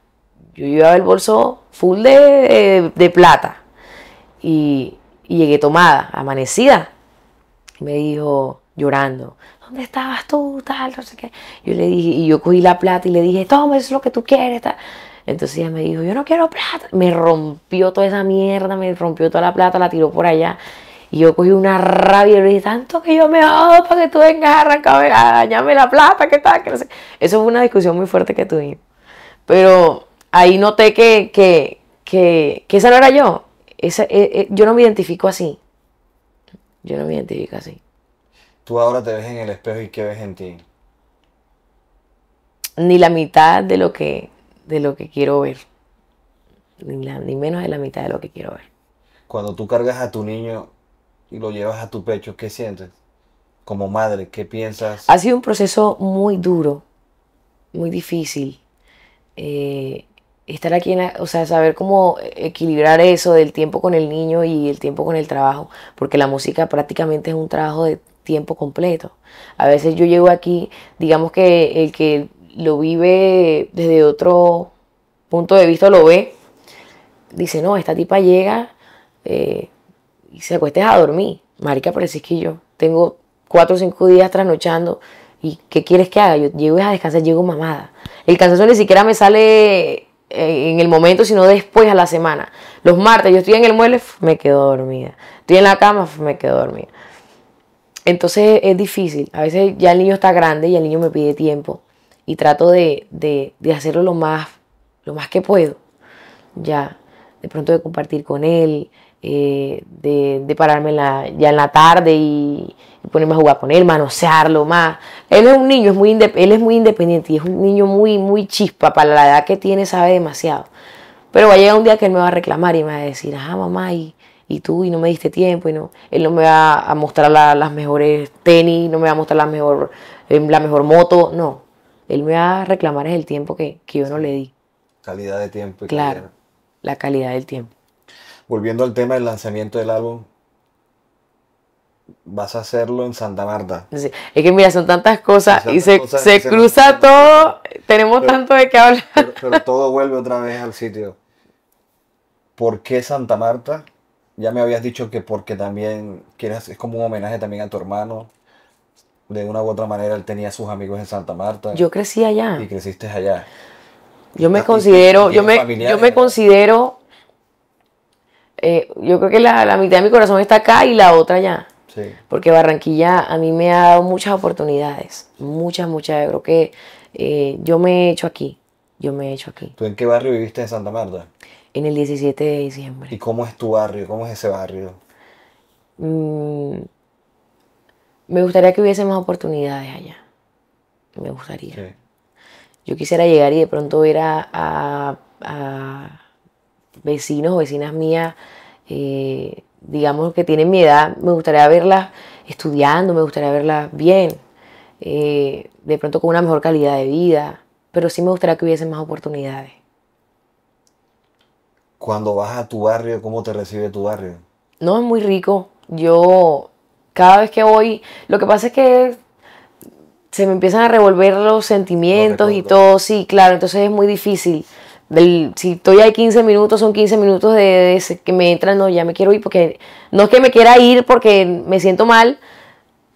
yo llevaba el bolso full de, plata. Y, llegué tomada, amanecida. me dijo, llorando, ¿dónde estabas tú? Tal, no sé qué. Yo le dije, y yo cogí la plata y le dije, toma, eso es lo que tú quieres, tal. Entonces ella me dijo, yo no quiero plata. Me rompió toda esa mierda, me rompió toda la plata, la tiró por allá. Y yo cogí una rabia y le dije, tanto que yo me odio para que tú vengas a arrancarme, la plata, ¿qué tal? Que no sé. Eso fue una discusión muy fuerte que tuvimos. Pero ahí noté que, que, que, esa no era yo. Eh, eh, yo no me identifico así. Yo no me identifico así. Tú ahora te ves en el espejo y qué ves en ti. Ni la mitad de lo que, de lo que quiero ver. Ni, menos de la mitad de lo que quiero ver. Cuando tú cargas a tu niño y lo llevas a tu pecho, ¿qué sientes? Como madre, ¿qué piensas? Ha sido un proceso muy duro, muy difícil. Eh, estar aquí, o sea, saber cómo equilibrar eso del tiempo con el niño y el tiempo con el trabajo, porque la música prácticamente es un trabajo de tiempo completo. A veces yo llego aquí, digamos que el que lo vive desde otro punto de vista lo ve, dice, no, esta tipa llega eh, y se acuestes a dormir. Marica, por si es que yo tengo cuatro o cinco días trasnochando y ¿qué quieres que haga? Yo llego a descansar, llego mamada. El cansancio ni siquiera me sale eh, en el momento, sino después a la semana. Los martes yo estoy en el mueble, me quedo dormida. Estoy en la cama, me quedo dormida. Entonces es difícil. A veces ya el niño está grande y el niño me pide tiempo. Y trato de, de, de hacerlo lo más, lo más que puedo. Ya, de pronto de compartir con él, eh, de, de, pararme ya en la tarde y, ponerme a jugar con él, manosearlo más. Él es un niño, es muy él es muy independiente y es un niño muy, muy chispa. Para la edad que tiene sabe demasiado. Pero va a llegar un día que él me va a reclamar y me va a decir, ah, mamá, y y tú y no me diste tiempo y no él no me va a mostrar las mejores tenis no me va a mostrar la mejor em, la mejor moto no él me va a reclamar es el tiempo que, yo no le di calidad de tiempo claro la calidad del tiempo volviendo al tema del lanzamiento del álbum vas a hacerlo en Santa Marta. Es que mira, son tantas cosas y se, cruza todo, tenemos tanto de qué hablar. pero todo vuelve otra vez al sitio. ¿Por qué Santa Marta? ya me habías dicho que porque también quieres, es como un homenaje también a tu hermano. De una u otra manera él tenía sus amigos en Santa Marta. Yo crecí allá. Y creciste allá. Yo me considero, yo me, me considero, eh, yo creo que la, mitad de mi corazón está acá y la otra allá. Sí. Porque Barranquilla a mí me ha dado muchas oportunidades, muchas, muchas. Yo creo que eh, yo me he hecho aquí, yo me he hecho aquí. ¿Tú en qué barrio viviste en Santa Marta? en el 17 de diciembre. ¿Y cómo es tu barrio? ¿Cómo es ese barrio? Mm, me gustaría que hubiese más oportunidades allá. Me gustaría. Yo quisiera llegar y de pronto ver a, a, vecinos o vecinas mías, eh, digamos que tienen mi edad, me gustaría verlas estudiando, me gustaría verlas bien, eh, de pronto con una mejor calidad de vida, pero sí me gustaría que hubiese más oportunidades cuando vas a tu barrio, ¿cómo te recibe tu barrio? No, es muy rico. Yo, cada vez que voy, lo que pasa es que se me empiezan a revolver los sentimientos y todo, sí, claro, entonces es muy difícil. si estoy ahí 15 minutos, son 15 minutos de, que me entran, no, ya me quiero ir, porque no es que me quiera ir porque me siento mal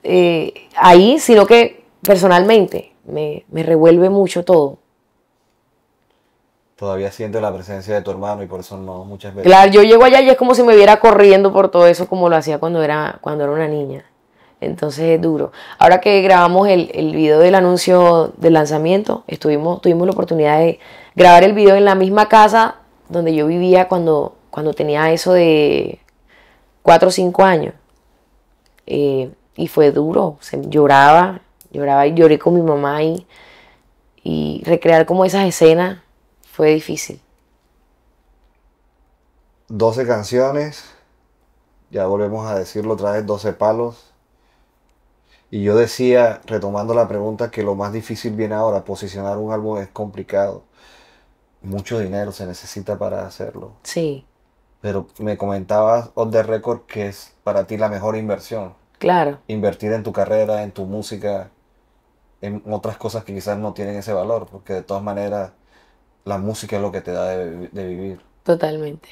eh, ahí, sino que personalmente me revuelve mucho todo todavía siento la presencia de tu hermano y por eso no muchas veces. Claro, yo llego allá y es como si me viera corriendo por todo eso como lo hacía cuando era, cuando era una niña. Entonces es duro. Ahora que grabamos el, el video del anuncio del lanzamiento, estuvimos, tuvimos la oportunidad de grabar el video en la misma casa donde yo vivía cuando, cuando tenía eso de 4 o 5 años. Eh, y fue duro, lloraba, lloraba y lloré con mi mamá y, y recrear como esas escenas fue difícil. 12 canciones, ya volvemos a decirlo otra vez, 12 palos. Y yo decía, retomando la pregunta, que lo más difícil viene ahora, posicionar un álbum es complicado. Mucho dinero se necesita para hacerlo. Sí. Pero me comentabas off the record que es para ti la mejor inversión. Claro. Invertir en tu carrera, en tu música, en otras cosas que quizás no tienen ese valor, porque de todas maneras la música es lo que te da de, vivir. Totalmente.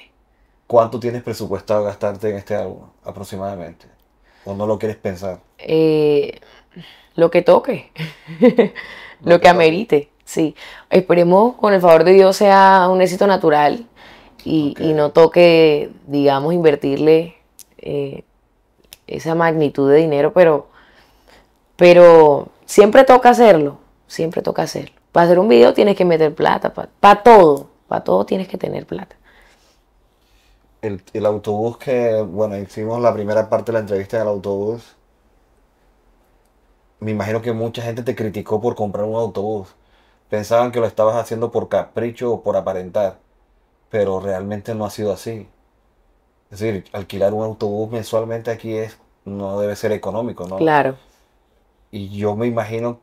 ¿Cuánto tienes presupuestado gastarte en este álbum aproximadamente? ¿O no lo quieres pensar? Eh, lo que toque, *laughs* lo, que amerite, sí. Esperemos, con el favor de Dios, sea un éxito natural y, no toque, digamos, invertirle eh, esa magnitud de dinero, pero, pero siempre toca hacerlo, siempre toca hacerlo. Para hacer un video tienes que meter plata, para, todo, para todo tienes que tener plata. El, autobús que, bueno, hicimos la primera parte de la entrevista del autobús. Me imagino que mucha gente te criticó por comprar un autobús. Pensaban que lo estabas haciendo por capricho o por aparentar, pero realmente no ha sido así. Es decir, alquilar un autobús mensualmente aquí es no debe ser económico, ¿no? Claro. Y yo me imagino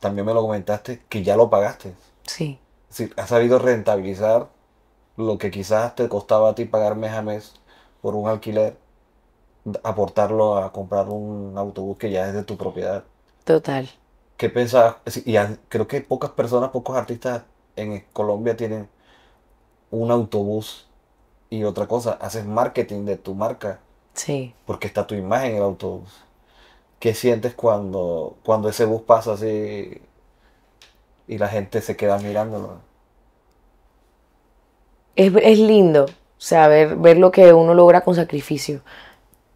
también me lo comentaste, que ya lo pagaste. Sí. Si has sabido rentabilizar lo que quizás te costaba a ti pagar mes a mes por un alquiler, aportarlo a comprar un autobús que ya es de tu propiedad. Total. ¿Qué pensabas? Y creo que pocas personas, pocos artistas en Colombia tienen un autobús y otra cosa, haces marketing de tu marca. Sí. Porque está tu imagen en el autobús. ¿Qué sientes cuando, cuando ese bus pasa así y la gente se queda mirándolo? Es, es lindo, o sea, ver, lo que uno logra con sacrificio,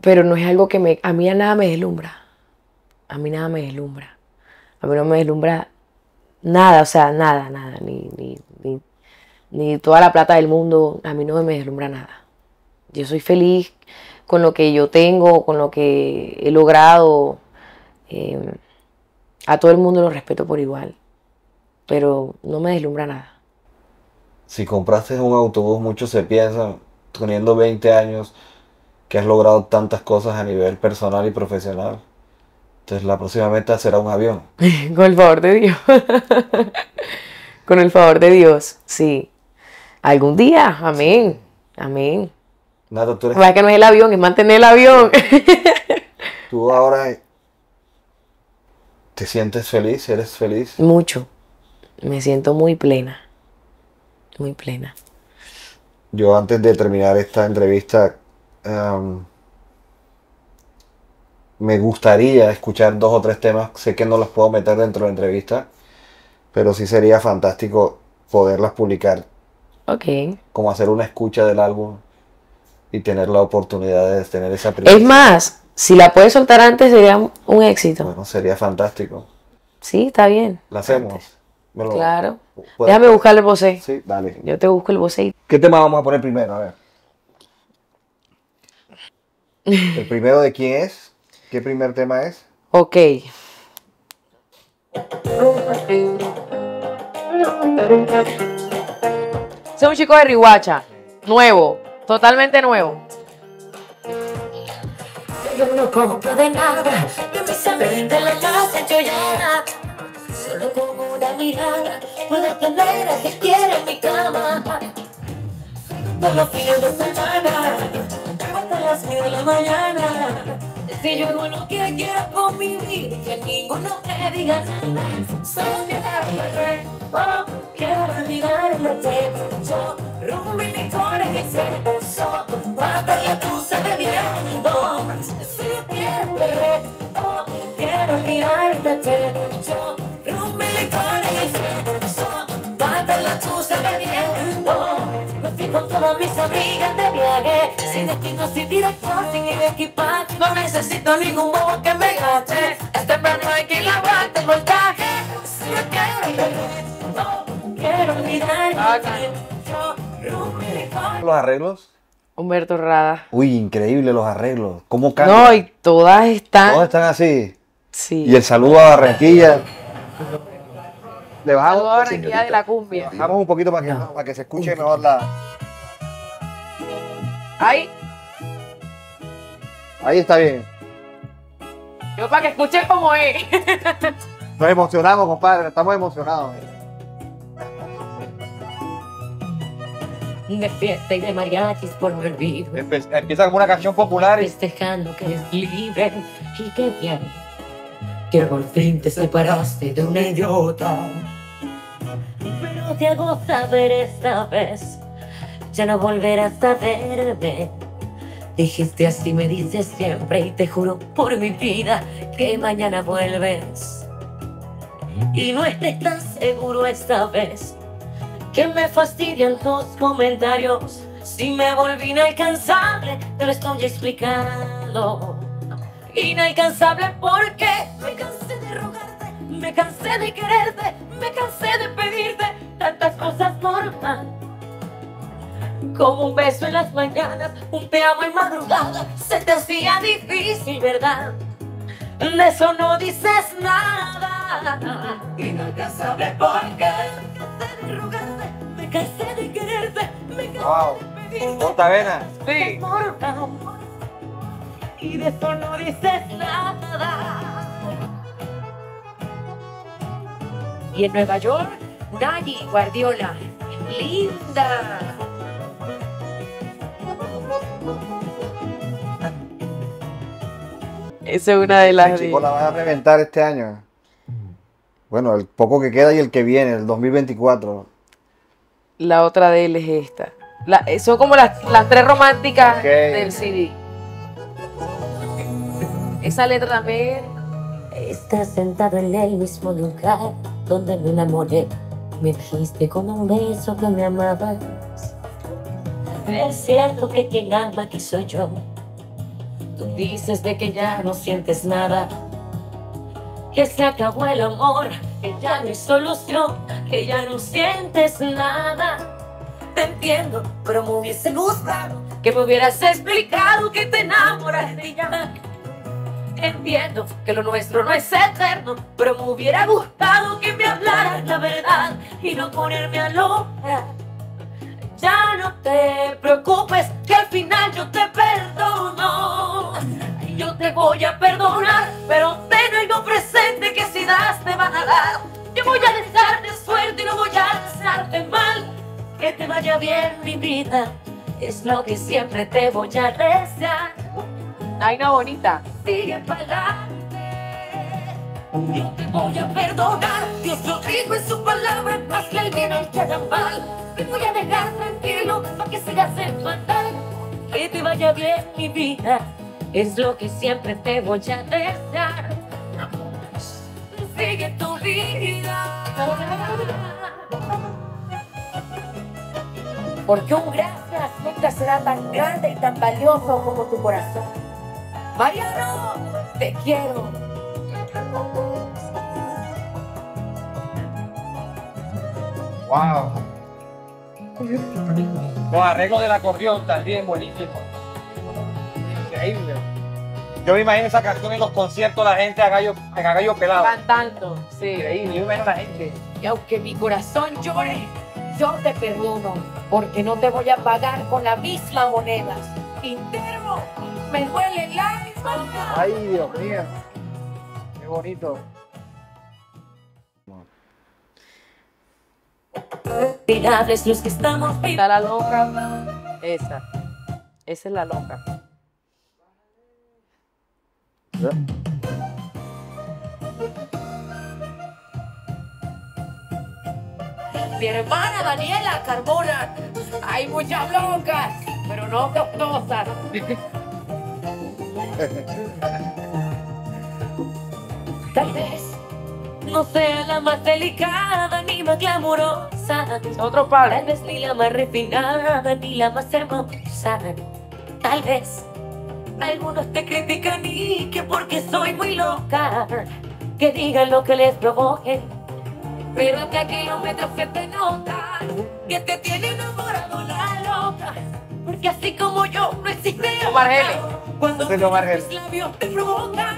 pero no es algo que me... A mí nada me deslumbra, a mí nada me deslumbra, a mí no me deslumbra nada, o sea, nada, nada, ni, ni, ni toda la plata del mundo, a mí no me deslumbra nada. Yo soy feliz con lo que yo tengo, con lo que he logrado. Eh, a todo el mundo lo respeto por igual, pero no me deslumbra nada. Si compraste un autobús, muchos se piensan, teniendo 20 años, que has logrado tantas cosas a nivel personal y profesional. Entonces la próxima meta será un avión. *laughs* con el favor de Dios. con el favor de Dios, sí. Algún día, amén, amén. No, que no es el avión, es mantener el avión. *laughs* Tú ahora te sientes feliz, eres feliz. Mucho. Me siento muy plena. Muy plena. Yo antes de terminar esta entrevista, um, me gustaría escuchar dos o tres temas. Sé que no los puedo meter dentro de la entrevista, pero sí sería fantástico poderlas publicar. Ok. Como hacer una escucha del álbum y tener la oportunidad de tener esa primera. Es más, si la puedes soltar antes sería un éxito. Bueno, sería fantástico. Sí, está bien. La hacemos. Claro. Déjame buscarle el bocé. Sí, dale. Yo te busco el bocé. ¿Qué tema vamos a poner primero? A ver. ¿El primero de quién es? ¿Qué primer tema es? Ok. Soy un chico de Rihuacha, nuevo, Totalmente nuevo. Yo no compro de nada, de me amigos de la casa yo ya. Solo con una mirada puedo aprender a que quiero en mi cama. No los fines de semana, hasta las 10 de la mañana. Si yo no lo que quiero convivir, que ninguno te diga nada. Solo quedarme, oh, quiero olvidar la yo. Roomba y licor el tú, se ve bien no si lo quieres, Oh, Quiero mirarte, yo. Roomba y licor en el censo tú, se bien Oh, no fijo toda todas mis amigas de viaje Sin destino, sin dirección, sin el equipaje No necesito ningún modo que me gache. Este perro no hay que lavarte el Voltaje, si lo quieres, perreo oh, Quiero mirarte, ah, los arreglos. Humberto Rada. Uy, increíble los arreglos. ¿Cómo cambian? No, y todas están. Todas están así. Sí. Y el saludo a Barranquilla. Le bajamos. Saludo a Barranquilla de la cumbia. Le un poquito para que, para que se escuche mejor la. Ahí. Ahí está bien. Yo para que escuche como es. Nos emocionamos, compadre. Estamos emocionados. de fiesta y de mariachis por mi olvido. Empieza alguna una canción popular. Y... Festejando que es libre y que bien. Que por fin te separaste de una idiota. Pero te hago saber esta vez. Ya no volverás a verme. Dijiste así, me dices siempre y te juro por mi vida que mañana vuelves. Y no estés tan seguro esta vez que me fastidian tus comentarios. Si me volví inalcanzable, te lo estoy explicando. Inalcanzable porque me cansé de rogarte, me cansé de quererte, me cansé de pedirte tantas cosas normales. Como un beso en las mañanas, un te amo en madrugada, se te hacía difícil, ¿verdad? De eso no dices nada. Inalcanzable porque abajo. Sí. Y de nada. Y en Nueva York, Nani Guardiola. Linda. Esa es una de las. Chico, la van a reventar este año. Bueno, el poco que queda y el que viene, el 2024. La otra de él es esta. Eh, son como las, tres románticas del CD. Esa letra también. Estás sentado en el mismo lugar donde me enamoré. Me dijiste con un beso que me amabas. Es cierto que quien ama que soy yo. Tú dices de que ya no sientes nada. Que se acabó el amor, que ya no hay solución, que ya no sientes nada te entiendo, pero me hubiese gustado que me hubieras explicado que te enamoras de ella. Entiendo que lo nuestro no es eterno, pero me hubiera gustado que me hablaras la verdad y no ponerme a loca. Ya no te preocupes, que al final yo te perdono. Yo te voy a perdonar, pero ten algo presente que si das te van a dar. Yo voy a desearte suerte y no voy a desearte mal que te vaya bien mi vida, es lo que siempre te voy a desear. Ay, no, bonita. Sigue para Yo te voy a perdonar. Dios lo dijo en su palabra, más que el bien al que haga mal. Te voy a dejar tranquilo para que sigas en fatal. Que te vaya bien mi vida, es lo que siempre te voy a desear. Sigue tu vida porque un gracias nunca será tan grande y tan valioso como tu corazón. Mariano, te quiero. Wow. Los arreglos la corrión también buenísimo. Increíble. Yo me imagino esa canción en los conciertos, la gente a gallo, a pelado. Cantando, sí. Increíble, la gente. Y aunque mi corazón llore, yo te perdono, porque no te voy a pagar con la misma moneda. Interno, me duele la misma Ay, Dios mío, qué bonito. Tirables los que estamos. Está la loca. Esa. Esa es la loca. mi hermana Daniela Carmona. Hay muchas locas, pero no costosas. Tal vez no sea la más delicada ni más glamurosa. Otro padre. Tal vez ni la más refinada ni la más hermosa. Tal vez algunos te critican y que porque soy muy loca, que digan lo que les provoque pero que no me que te notan, que te tiene enamorado la loca. Porque así como yo no existe Omar Cuando miras mis labios te provocan,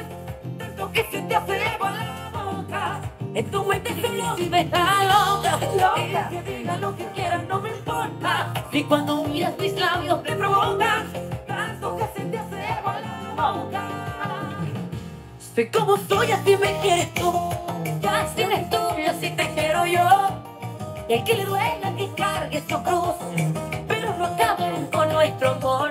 tanto que se te hace agua la boca. En tu mente solo vive la loca, loca. Que diga lo que quieras, no me importa. Y cuando miras mis labios te provocan, tanto que se te hace agua la boca. Sé como soy, así me quieres tú más tienes tú si te quiero yo. Y que le duela que cargue su cruz, pero no acaben con nuestro amor.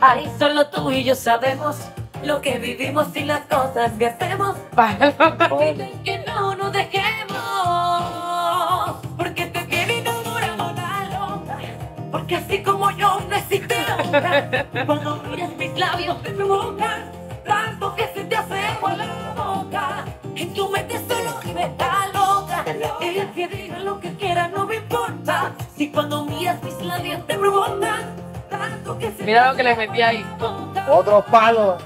Ahí solo tú y yo sabemos lo que vivimos y las cosas que hacemos. Para que no nos dejemos, porque te duramos la loca. Porque así como yo no existe cuando mis labios de mi boca, tanto que se te hace la boca. En tu metes solo vive da loca. El que diga lo que quiera no me importa. Si cuando miras mis labios te rebotan. Tanto que se Mira lo que les metí ahí. Otro palo.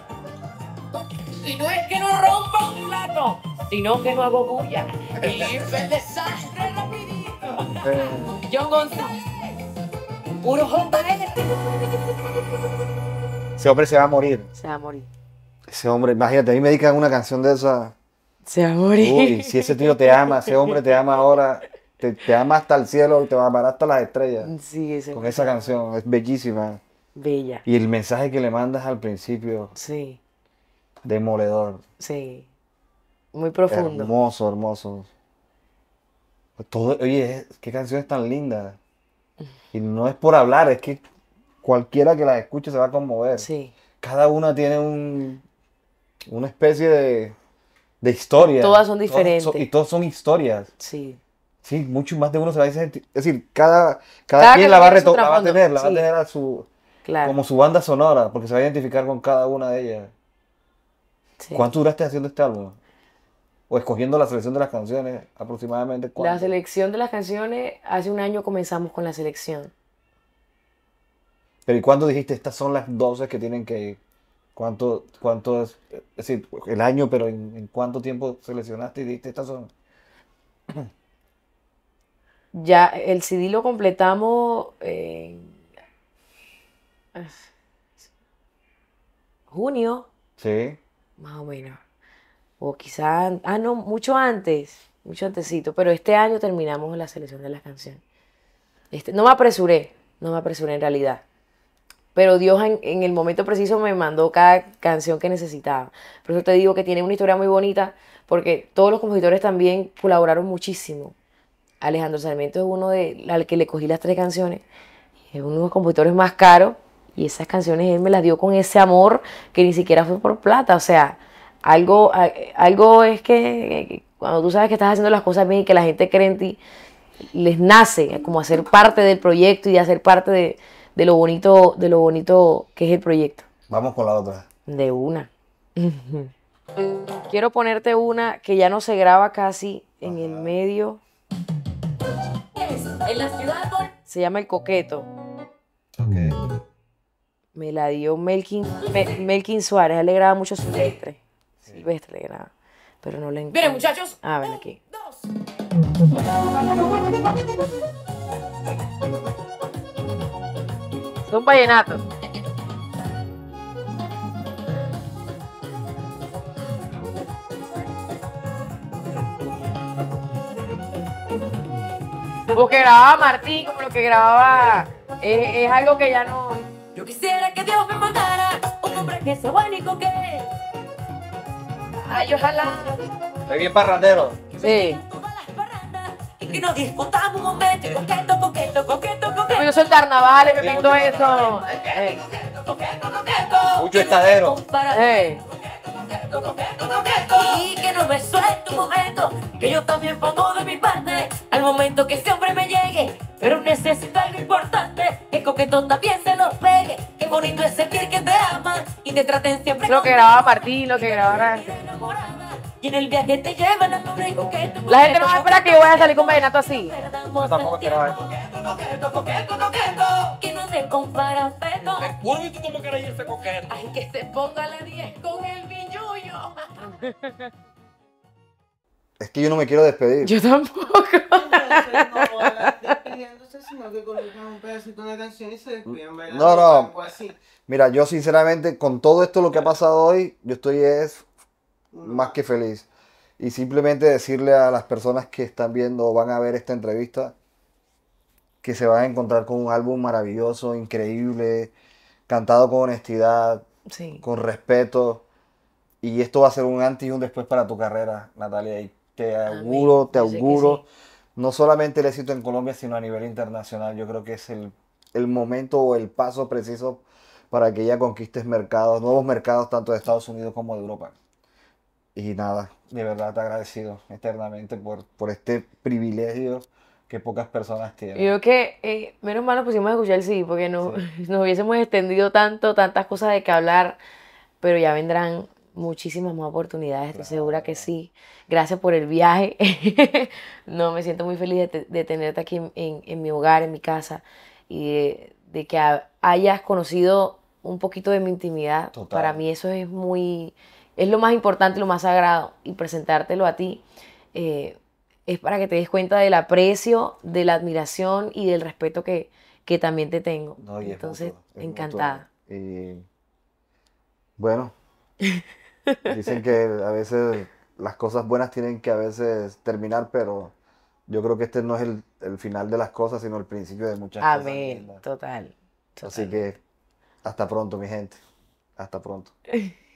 Si no es que no rompa un plato, sino que no hago bulla. Y *laughs* el desastre rapidito. John González. Puro este. Ese hombre se va a morir. Se va a morir. Ese hombre, imagínate, a mí me dedican una canción de esa. Se va Uy, si ese tío te ama, ese hombre te ama ahora, te, ama hasta el cielo y te va a amar hasta las estrellas. Sí, ese Con esa canción, es bellísima. Bella. Y el mensaje que le mandas al principio. Sí. Demoledor. Sí. Muy profundo. Hermoso, hermoso. Todo, oye, qué canción es tan linda. *laughs* Y no es por hablar, es que cualquiera que la escuche se va a conmover. Sí. Cada una tiene un, una especie de de historias. Todas son diferentes. y todas son historias. Sí. Sí, mucho más de uno se va a sentir. Es decir, cada, cada, quien la va, a tener, la va a tener su, como su banda sonora, porque se va a identificar con cada una de ellas. Sí. ¿Cuánto duraste haciendo este álbum? O escogiendo la selección de las canciones, aproximadamente. ¿cuánto? La selección de las canciones, hace un año comenzamos con la selección. Pero ¿y cuándo dijiste estas son las 12 que tienen que ir? ¿Cuánto, cuánto es, es decir, el año, pero en, cuánto tiempo seleccionaste y diste esta zona? Ya, el CD lo completamos en ah, junio. Sí. Más o menos. O quizá, ah, no, mucho antes, mucho antesito, pero este año terminamos la selección de las canciones. Este, no me apresuré, no me apresuré en realidad pero Dios en, el momento preciso me mandó cada canción que necesitaba. Por eso te digo que tiene una historia muy bonita, porque todos los compositores también colaboraron muchísimo. Alejandro Sarmiento es uno de, al que le cogí las tres canciones, es uno de los compositores más caros, y esas canciones él me las dio con ese amor que ni siquiera fue por plata, o sea, algo, algo es que cuando tú sabes que estás haciendo las cosas bien y que la gente cree en ti, les nace como hacer parte del proyecto y hacer parte de, de lo bonito, de lo bonito que es el proyecto. Vamos con la otra. De una. *laughs* Quiero ponerte una que ya no se graba casi en el medio. En la ciudad. Se llama El Coqueto. Ok. Me la dio Melkin, Melkin Suárez. Él le graba mucho Silvestre. Silvestre le graba. Pero no le encanta. Miren, muchachos. Ah, ven aquí. *laughs* son vallenatos. que grababa Martín, como lo que grababa, es, es algo que ya no... Yo quisiera que Dios me mandara un hombre que sea bueno y coquete. Ay, ojalá. Estoy bien parrandero. Sí que nos disputamos un momento coqueto, coqueto, coqueto, coqueto. carnavales, me pinto eso. Eh. Mucho estadero. Eh. Y que no me suelte un momento, que yo también pongo de mi parte al momento que ese hombre me llegue. Pero necesito algo importante, que coqueto también se los pegue. Qué bonito es sentir que te aman y te traten siempre. Lo que grababa Martín, lo que grababa. Y en el viaje te llevan a un rico coqueto. La gente no va a esperar que yo vaya a salir con vallenato así. Yo tampoco quiero ver. Coqueto, coqueto, coqueto, Que no se compara peto. Bueno, ¿y tú cómo querés ese coqueto? Ay, que se ponga la 10 con el billuyo. Es que yo no me quiero despedir. Yo tampoco. No, no. Mira, yo sinceramente, con todo esto lo que ha pasado hoy, yo estoy es más que feliz. Y simplemente decirle a las personas que están viendo o van a ver esta entrevista que se van a encontrar con un álbum maravilloso, increíble, cantado con honestidad, con respeto. Y esto va a ser un antes y un después para tu carrera, Natalia. Y te auguro, te auguro, no solamente el éxito en Colombia, sino a nivel internacional. Yo creo que es el, el momento o el paso preciso para que ya conquistes mercados, nuevos mercados, tanto de Estados Unidos como de Europa. Y nada, de verdad te agradecido eternamente por, por este privilegio que pocas personas tienen. Yo que, eh, menos mal nos pusimos a escuchar sí, porque no, *laughs* nos hubiésemos extendido tanto, tantas cosas de que hablar, pero ya vendrán muchísimas más oportunidades, estoy segura que sí. Gracias por el viaje. *laughs* no, me siento muy feliz de, tenerte aquí en, en, mi hogar, en mi casa, y de, que hayas conocido un poquito de mi intimidad. Para mí eso es muy es lo más importante, lo más sagrado, y presentártelo a ti eh, es para que te des cuenta del aprecio, de la admiración y del respeto que, también te tengo. Entonces, encantada. bueno, *laughs* dicen que a veces las cosas buenas tienen que a veces terminar, pero yo creo que este no es el, final de las cosas, sino el principio de muchas cosas. Amén, total. Así que hasta pronto, mi gente. Hasta pronto. *laughs*